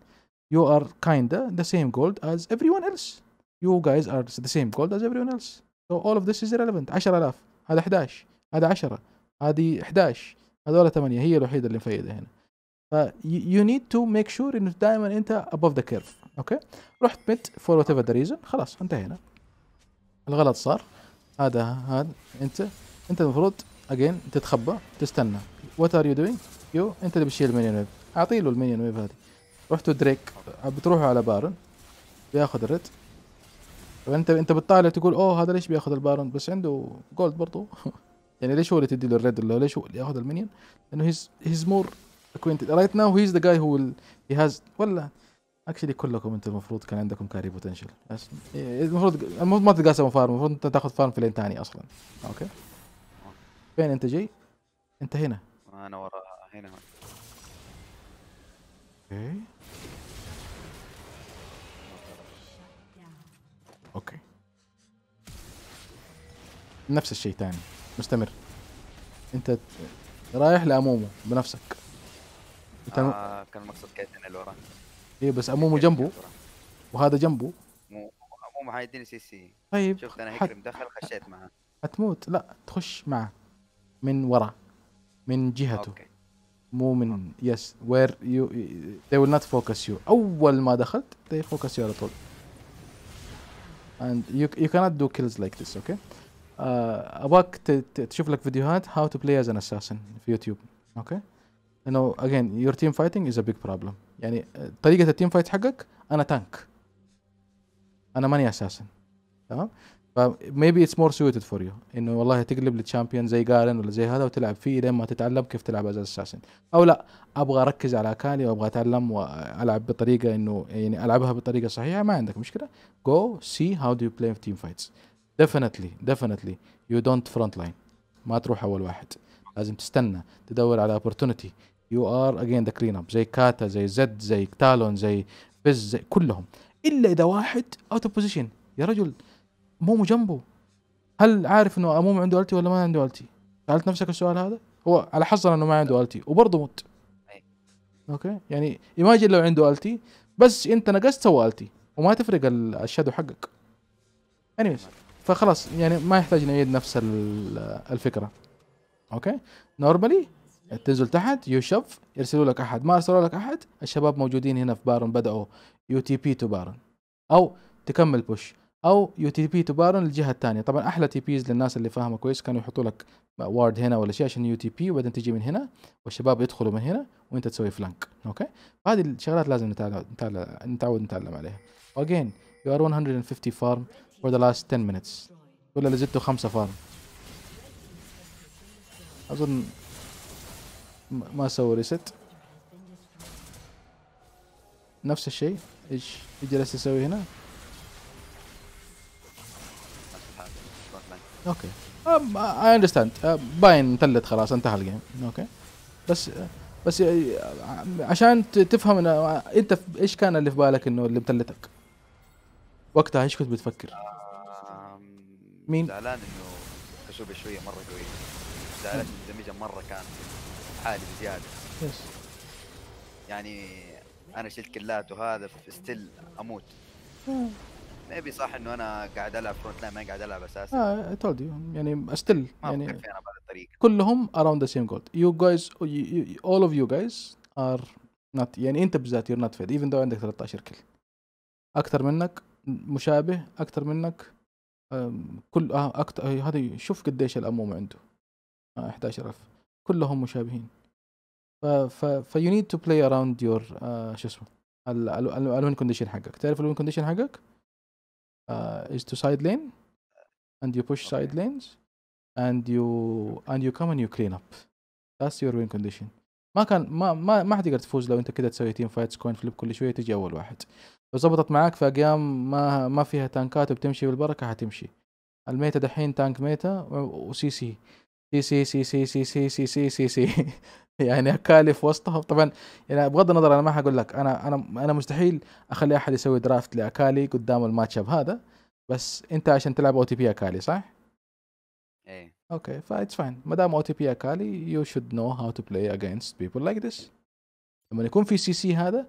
Speaker 1: يو ار كايندا سيم جولد از ايفري ون ايلس يو جايز ار ذا سيم جولد از ايفري ون ايلس سو اول اوف ذس از ريليفنت 10000 هذا 11 هذا 10 هذه 11 هذول 8 هي الوحيده اللي مفيده هنا ف يو نيد تو ميك شور انه دائما انت ابوف ذا كيرف اوكي رحت بت فور وات ايفر ذا خلاص انتهينا الغلط صار هذا هذا انت انت المفروض اجين تتخبى تستنى وات ار يو دوينج يو انت اللي بتشيل المينيون ويف اعطي له المينيون ويف هذه رحتوا دريك بتروحوا على بارون بياخذ الريد انت انت بتطالع تقول اوه هذا ليش بياخذ البارون بس عنده جولد برضه يعني ليش هو اللي تدي له الريد ولا ليش هو اللي ياخذ المينيون؟ لانه هيز هيز مور اكوينتد رايت ناو هيز ذا جاي هو هي هاز ولا اكشلي كلكم انتم المفروض كان عندكم كاري إيه، بوتنشل المفروض المفروض ما تتقاسموا فارم المفروض انت تاخذ فارم في لين ثاني اصلا اوكي فين انت جاي؟ انت هنا
Speaker 2: انا ورا هنا اوكي
Speaker 1: اوكي نفس الشيء ثاني مستمر انت رايح لامومو بنفسك آه
Speaker 2: كان المقصد كيتن اللي وراه
Speaker 1: اي بس امومو جنبه وهذا جنبه
Speaker 2: مو مو حيديني سي سي طيب شفت انا هكرم دخل خشيت معاه
Speaker 1: هتموت لا تخش معه من ورا من جهته مو من يس وير يو they will not focus you اول ما دخلت they focus you على طول and you you cannot do kills like this okay uh, ابغاك تشوف لك فيديوهات how to play as an assassin في يوتيوب okay you know again your team fighting is a big problem يعني طريقه التيم فايت حقك انا تانك انا ماني اساسا تمام فميبي اتس مور سويتد فور يو انه والله تقلب لتشامبيون زي جارن ولا زي هذا وتلعب فيه لين ما تتعلم كيف تلعب از اساسن او لا ابغى اركز على اكالي وابغى اتعلم والعب بطريقه انه يعني العبها بطريقه صحيحه ما عندك مشكله جو سي هاو دو يو بلاي تيم فايتس ديفنتلي ديفنتلي يو دونت فرونت لاين ما تروح اول واحد لازم تستنى تدور على opportunity يو ار اجين ذا كلين اب زي كاتا زي زد زي تالون زي بز زي كلهم الا اذا واحد اوت اوف بوزيشن يا رجل مومو جنبه هل عارف انه امومو عنده التي ولا ما عنده التي؟ سالت نفسك السؤال هذا؟ هو على حظنا انه ما عنده التي وبرضه مت اوكي يعني ايماجن لو عنده التي بس انت نقصت سوى التي وما تفرق الشادو حقك انيميز فخلاص يعني ما يحتاج نعيد نفس الفكره اوكي نورمالي تنزل تحت يشوف يرسلوا لك احد ما ارسلوا لك احد الشباب موجودين هنا في بارون بداوا يو تي بي تو بارون او تكمل بوش او يو تي بي تو بارون للجهه الثانيه طبعا احلى تي بيز للناس اللي فاهمه كويس كانوا يحطوا لك وارد هنا ولا شيء عشان يو تي بي وبعدين تجي من هنا والشباب يدخلوا من هنا وانت تسوي فلانك اوكي هذه الشغلات لازم نتعود نتعلم عليها again يو ار 150 فارم فور ذا لاست 10 minutes ولا اللي زدته خمسه فارم اظن ما سوى ريست نفس الشيء ايش جلس يسوي هنا اوكي اي اندرستاند أه، باين مثلث خلاص انتهى الجيم اوكي بس بس عشان تفهم إن انت ايش كان اللي في بالك انه اللي مثلثك وقتها ايش كنت بتفكر؟
Speaker 2: مين؟ زعلان انه كشوبي شويه مره قويه زعلان دمجه مره كان حالي بزياده يس يعني انا شلت كلات وهذا في ستيل اموت بي صح انه انا قاعد العب فرونت لاين ما قاعد العب اساسا اه تولد
Speaker 1: يو يعني ستيل يعني كلهم اراوند ذا سيم جولد يو جايز اول اوف يو جايز ار نوت يعني انت بالذات يور نوت فيد ايفن دو عندك 13 كل اكثر منك مشابه اكثر منك كل اه اكثر هذه شوف قديش الامومه عنده آه 11000 كلهم مشابهين فيو نيد تو بلاي اراوند يور شو اسمه الوين كونديشن حقك تعرف الوين كونديشن حقك از تو سايد لين اند يو بوش سايد لينز اند يو اند يو كم اند يو كلين اب ذاتس يور وين كونديشن ما كان ما ما ما حتقدر تفوز لو انت كده تسوي تيم فايتس كوين فليب كل شويه تجي اول واحد لو ظبطت معاك في اقيام ما ما فيها تانكات وبتمشي بالبركه حتمشي الميتا دحين تانك ميتا وسي سي سي سي سي سي سي سي سي سي سي سي يعني اكالف وسطها طبعا يعني بغض النظر انا ما حقول لك انا انا انا مستحيل اخلي احد يسوي درافت لاكالي قدام الماتش اب هذا بس انت عشان تلعب او تي بي اكالي صح؟ ايه اوكي فايتس فاين ما دام او تي بي اكالي يو شود نو هاو تو بلاي اجينست بيبل لايك ذس لما يكون في سي سي هذا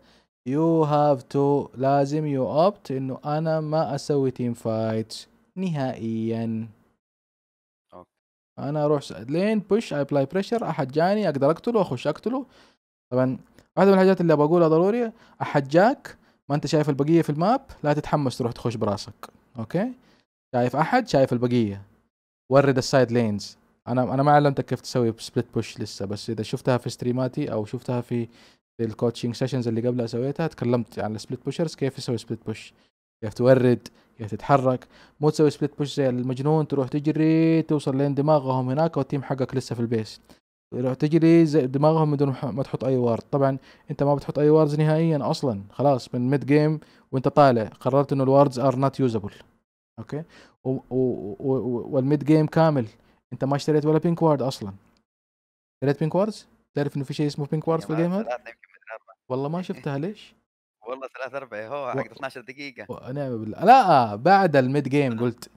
Speaker 1: يو هاف تو لازم يو اوبت انه انا ما اسوي تيم فايتس نهائيا انا اروح لين بوش اي بلاي بريشر احد جاني اقدر اقتله اخش اقتله طبعا واحده من الحاجات اللي بقولها ضروري احد جاك ما انت شايف البقيه في الماب لا تتحمس تروح تخش براسك اوكي شايف احد شايف البقيه ورد السايد لينز انا انا ما علمتك كيف تسوي سبليت بوش لسه بس اذا شفتها في ستريماتي او شفتها في في الكوتشنج سيشنز اللي قبلها سويتها تكلمت عن السبليت بوشرز كيف يسوي سبليت بوش كيف تورد كيف تتحرك مو تسوي سبليت بوش زي المجنون تروح تجري توصل لين دماغهم هناك والتيم حقك لسه في البيس تروح تجري زي دماغهم بدون ما تحط اي وارد طبعا انت ما بتحط اي واردز نهائيا اصلا خلاص من ميد جيم وانت طالع قررت انه الواردز ار نوت يوزابل اوكي والميد جيم كامل انت ما اشتريت ولا بينك وارد اصلا اشتريت بينك واردز؟ تعرف انه في شيء اسمه بينك وارد في الجيم هذا؟ والله ما شفتها ليش؟
Speaker 2: والله ثلاث اربع هو حق 12 دقيقه
Speaker 1: ونعم بالله لا بعد الميد جيم قلت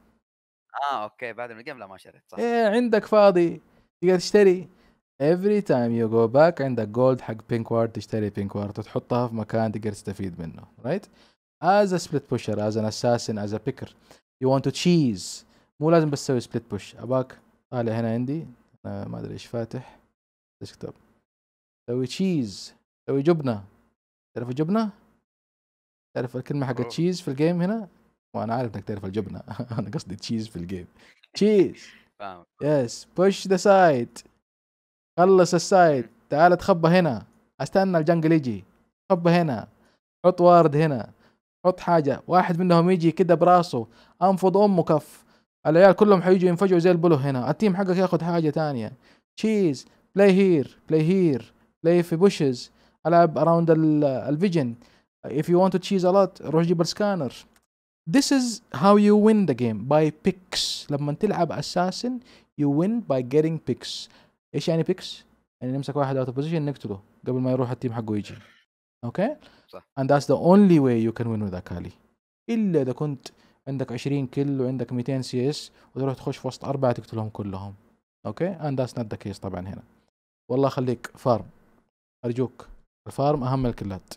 Speaker 2: اه اوكي بعد الميد جيم لا ما شريت صح
Speaker 1: ايه عندك فاضي تقدر تشتري every time you go back عندك جولد حق بينك وارد تشتري بينك وارد وتحطها في مكان تقدر تستفيد منه رايت right? as a split pusher as an assassin as a picker you want to cheese مو لازم بس تسوي split push اباك طالع هنا عندي أنا ما ادري ايش فاتح ديسكتوب سوي تشيز سوي جبنه تعرف جبنه تعرف الكلمه حق تشيز آه. في الجيم هنا وانا عارف انك تعرف الجبنه انا قصدي تشيز في الجيم تشيز يس بوش ذا سايد خلص السايد تعال تخبى هنا استنى الجنجل يجي خبى هنا حط وارد هنا حط حاجه واحد منهم يجي كده براسه انفض امه كف العيال كلهم حيجوا ينفجوا زي البلو هنا التيم حقك ياخذ حاجه تانية تشيز بلاي هير بلاي هير بلاي في بوشز العب اراوند الفيجن if you want to cheese a lot روح جيب السكانر This is how you win the game by picks لما تلعب assassin you win by getting picks ايش يعني picks؟ يعني نمسك واحد اوت بوزيشن نقتله قبل ما يروح التيم حقه يجي اوكي؟ صح and that's the only way you can win with Akali الا اذا كنت عندك 20 كل وعندك 200 سي اس وتروح تخش في وسط اربعه تقتلهم كلهم اوكي؟ and that's not the case طبعا هنا والله خليك فارم ارجوك الفارم اهم من الكلات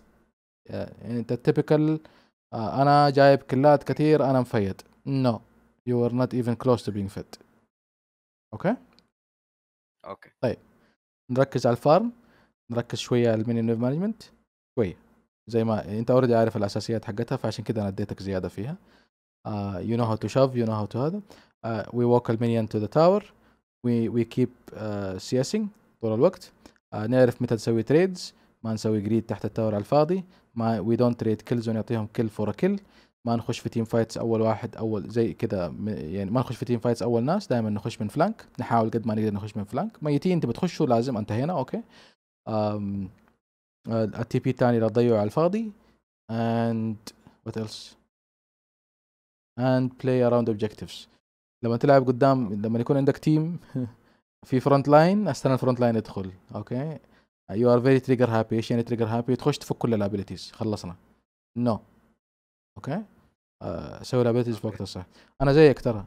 Speaker 1: يعني انت التيبكال آه، انا جايب كلات كثير انا مفيد نو يو ار نوت ايفن كلوز تو بينج فيت اوكي اوكي طيب نركز على الفارم نركز شويه على نيف مانجمنت شويه زي ما انت اوريدي عارف الاساسيات حقتها فعشان كده انا اديتك زياده فيها يو نو هاو تو شوف يو نو هاو تو هذا وي ووك المينيون تو ذا تاور وي وي كيب سياسينج طول الوقت uh, نعرف متى نسوي تريدز ما نسوي جريد تحت التاور على الفاضي ما وي دونت تريد كل زون يعطيهم كل فور كل ما نخش في تيم فايتس اول واحد اول زي كذا يعني ما نخش في تيم فايتس اول ناس دائما نخش من فلانك نحاول قد ما نقدر نخش من فلانك ميتين انت بتخشوا لازم انتهينا اوكي آه، التي بي الثاني لا تضيعه على الفاضي and what else and play around objectives لما تلعب قدام لما يكون عندك تيم في فرونت لاين استنى الفرونت لاين يدخل اوكي يو ار فيري تريجر هابي ايش يعني تريجر هابي تخش تفك كل الابيلتيز خلصنا نو no. اوكي اسوي الابيلتيز في وقت الصح انا زيك ترى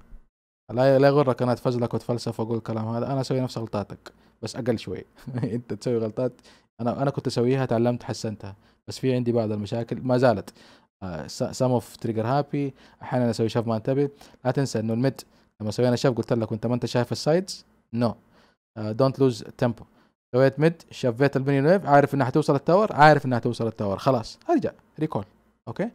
Speaker 1: لا لا يغرك انا اتفزلك واتفلسف واقول الكلام هذا انا اسوي نفس غلطاتك بس اقل شوي انت تسوي غلطات انا انا كنت اسويها تعلمت حسنتها بس في عندي بعض المشاكل ما زالت سم اوف تريجر هابي احيانا اسوي شاف ما انتبه لا تنسى انه الميد لما سوينا شاف قلت لك وانت ما انت شايف السايدز نو دونت لوز تيمبو سويت ميد شفيت البني ويف عارف انها حتوصل التاور عارف انها توصل التاور خلاص ارجع ريكول اوكي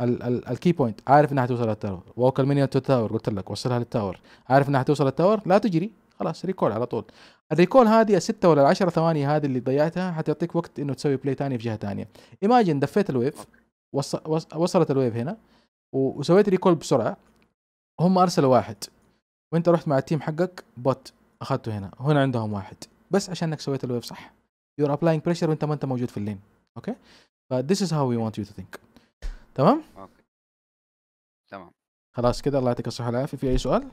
Speaker 1: ال ال الكي بوينت عارف انها حتوصل التاور ووك المنيون تو التاور قلت لك وصلها للتاور عارف انها حتوصل التاور لا تجري خلاص ريكول على طول الريكول هذه الستة ولا العشرة ثواني هذه اللي ضيعتها حتعطيك وقت انه تسوي بلاي ثاني في جهه ثانيه ايماجن دفيت الويف وص... وص... وصلت الويف هنا وسويت ريكول بسرعه هم ارسلوا واحد وانت رحت مع التيم حقك بوت اخذته هنا هنا عندهم واحد بس عشان انك سويت الويف صح يو ار ابلاينج بريشر وانت ما انت موجود في اللين اوكي فذس از هاو وي ونت يو تو ثينك تمام
Speaker 2: اوكي تمام
Speaker 1: خلاص كده الله يعطيك الصحه والعافيه في اي سؤال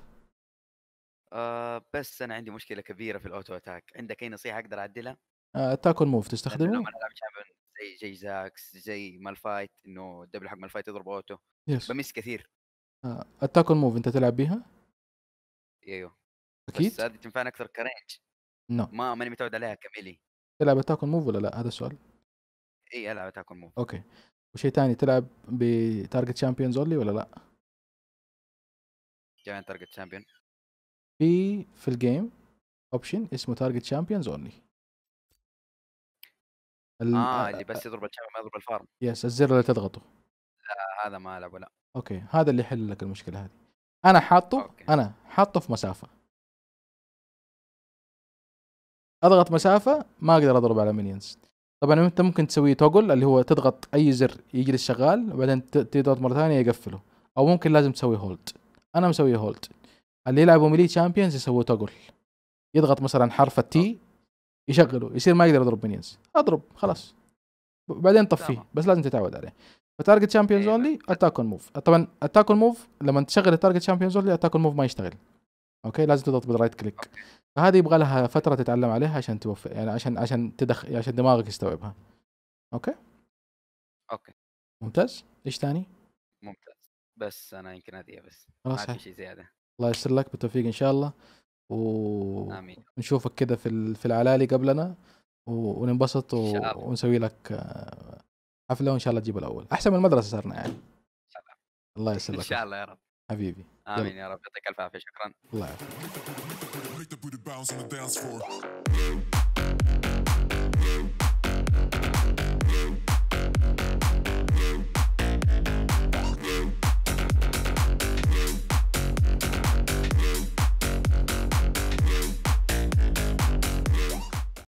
Speaker 2: آه بس انا عندي مشكله كبيره في الاوتو اتاك عندك اي نصيحه اقدر اعدلها
Speaker 1: آه، اتاك اون موف تستخدمه
Speaker 2: زي زي زاكس زي مالفايت انه الدبل حق مالفايت يضرب اوتو يس. بمس كثير
Speaker 1: آه، اتاك اون موف انت تلعب بيها
Speaker 2: ايوه اكيد بس هذه تنفعني اكثر كرينج نو no. ما ماني متعود عليها كميلي
Speaker 1: تلعب اتاك موف ولا لا هذا السؤال
Speaker 2: اي العب اتاك موف اوكي
Speaker 1: وشيء ثاني تلعب بتارجت شامبيونز اونلي ولا لا
Speaker 2: جاين تارجت شامبيون
Speaker 1: في في الجيم اوبشن اسمه تارجت شامبيونز اونلي
Speaker 2: اه اللي بس آه. يضرب الشامبيون ما يضرب الفارم
Speaker 1: يس الزر اللي تضغطه
Speaker 2: لا هذا ما العبه لا
Speaker 1: اوكي هذا اللي يحل لك المشكله هذه انا حاطه انا حاطه في مسافه اضغط مسافه ما اقدر اضرب على مينيونز طبعا انت ممكن تسوي توجل اللي هو تضغط اي زر يجلس شغال وبعدين تضغط مره ثانيه يقفله او ممكن لازم تسوي هولد انا مسوي هولد اللي يلعبوا ميلي تشامبيونز يسووا توجل يضغط مثلا حرف التي يشغله يصير ما يقدر يضرب مينيونز اضرب خلاص بعدين طفيه بس لازم تتعود عليه فتارجت شامبيونز اونلي اتاك اون موف طبعا اتاك اون موف لما تشغل التارجت شامبيونز اونلي اتاك اون موف ما يشتغل اوكي لازم تضغط بالرايت كليك فهذه يبغى لها فتره تتعلم عليها عشان توفق يعني عشان عشان تدخل عشان دماغك يستوعبها اوكي اوكي ممتاز ايش ثاني
Speaker 2: ممتاز بس انا يمكن هذه بس آه، ما في شيء زياده
Speaker 1: الله يسر لك بالتوفيق ان شاء الله و... امين نشوفك كده في في العلالي قبلنا وننبسط و... ونسوي لك آه، حفله وان شاء الله تجيب الاول احسن من المدرسه صرنا يعني الله يسلمك ان شاء الله يا رب حبيبي امين
Speaker 2: يا رب يعطيك الف عافيه شكرا الله
Speaker 1: يعافيك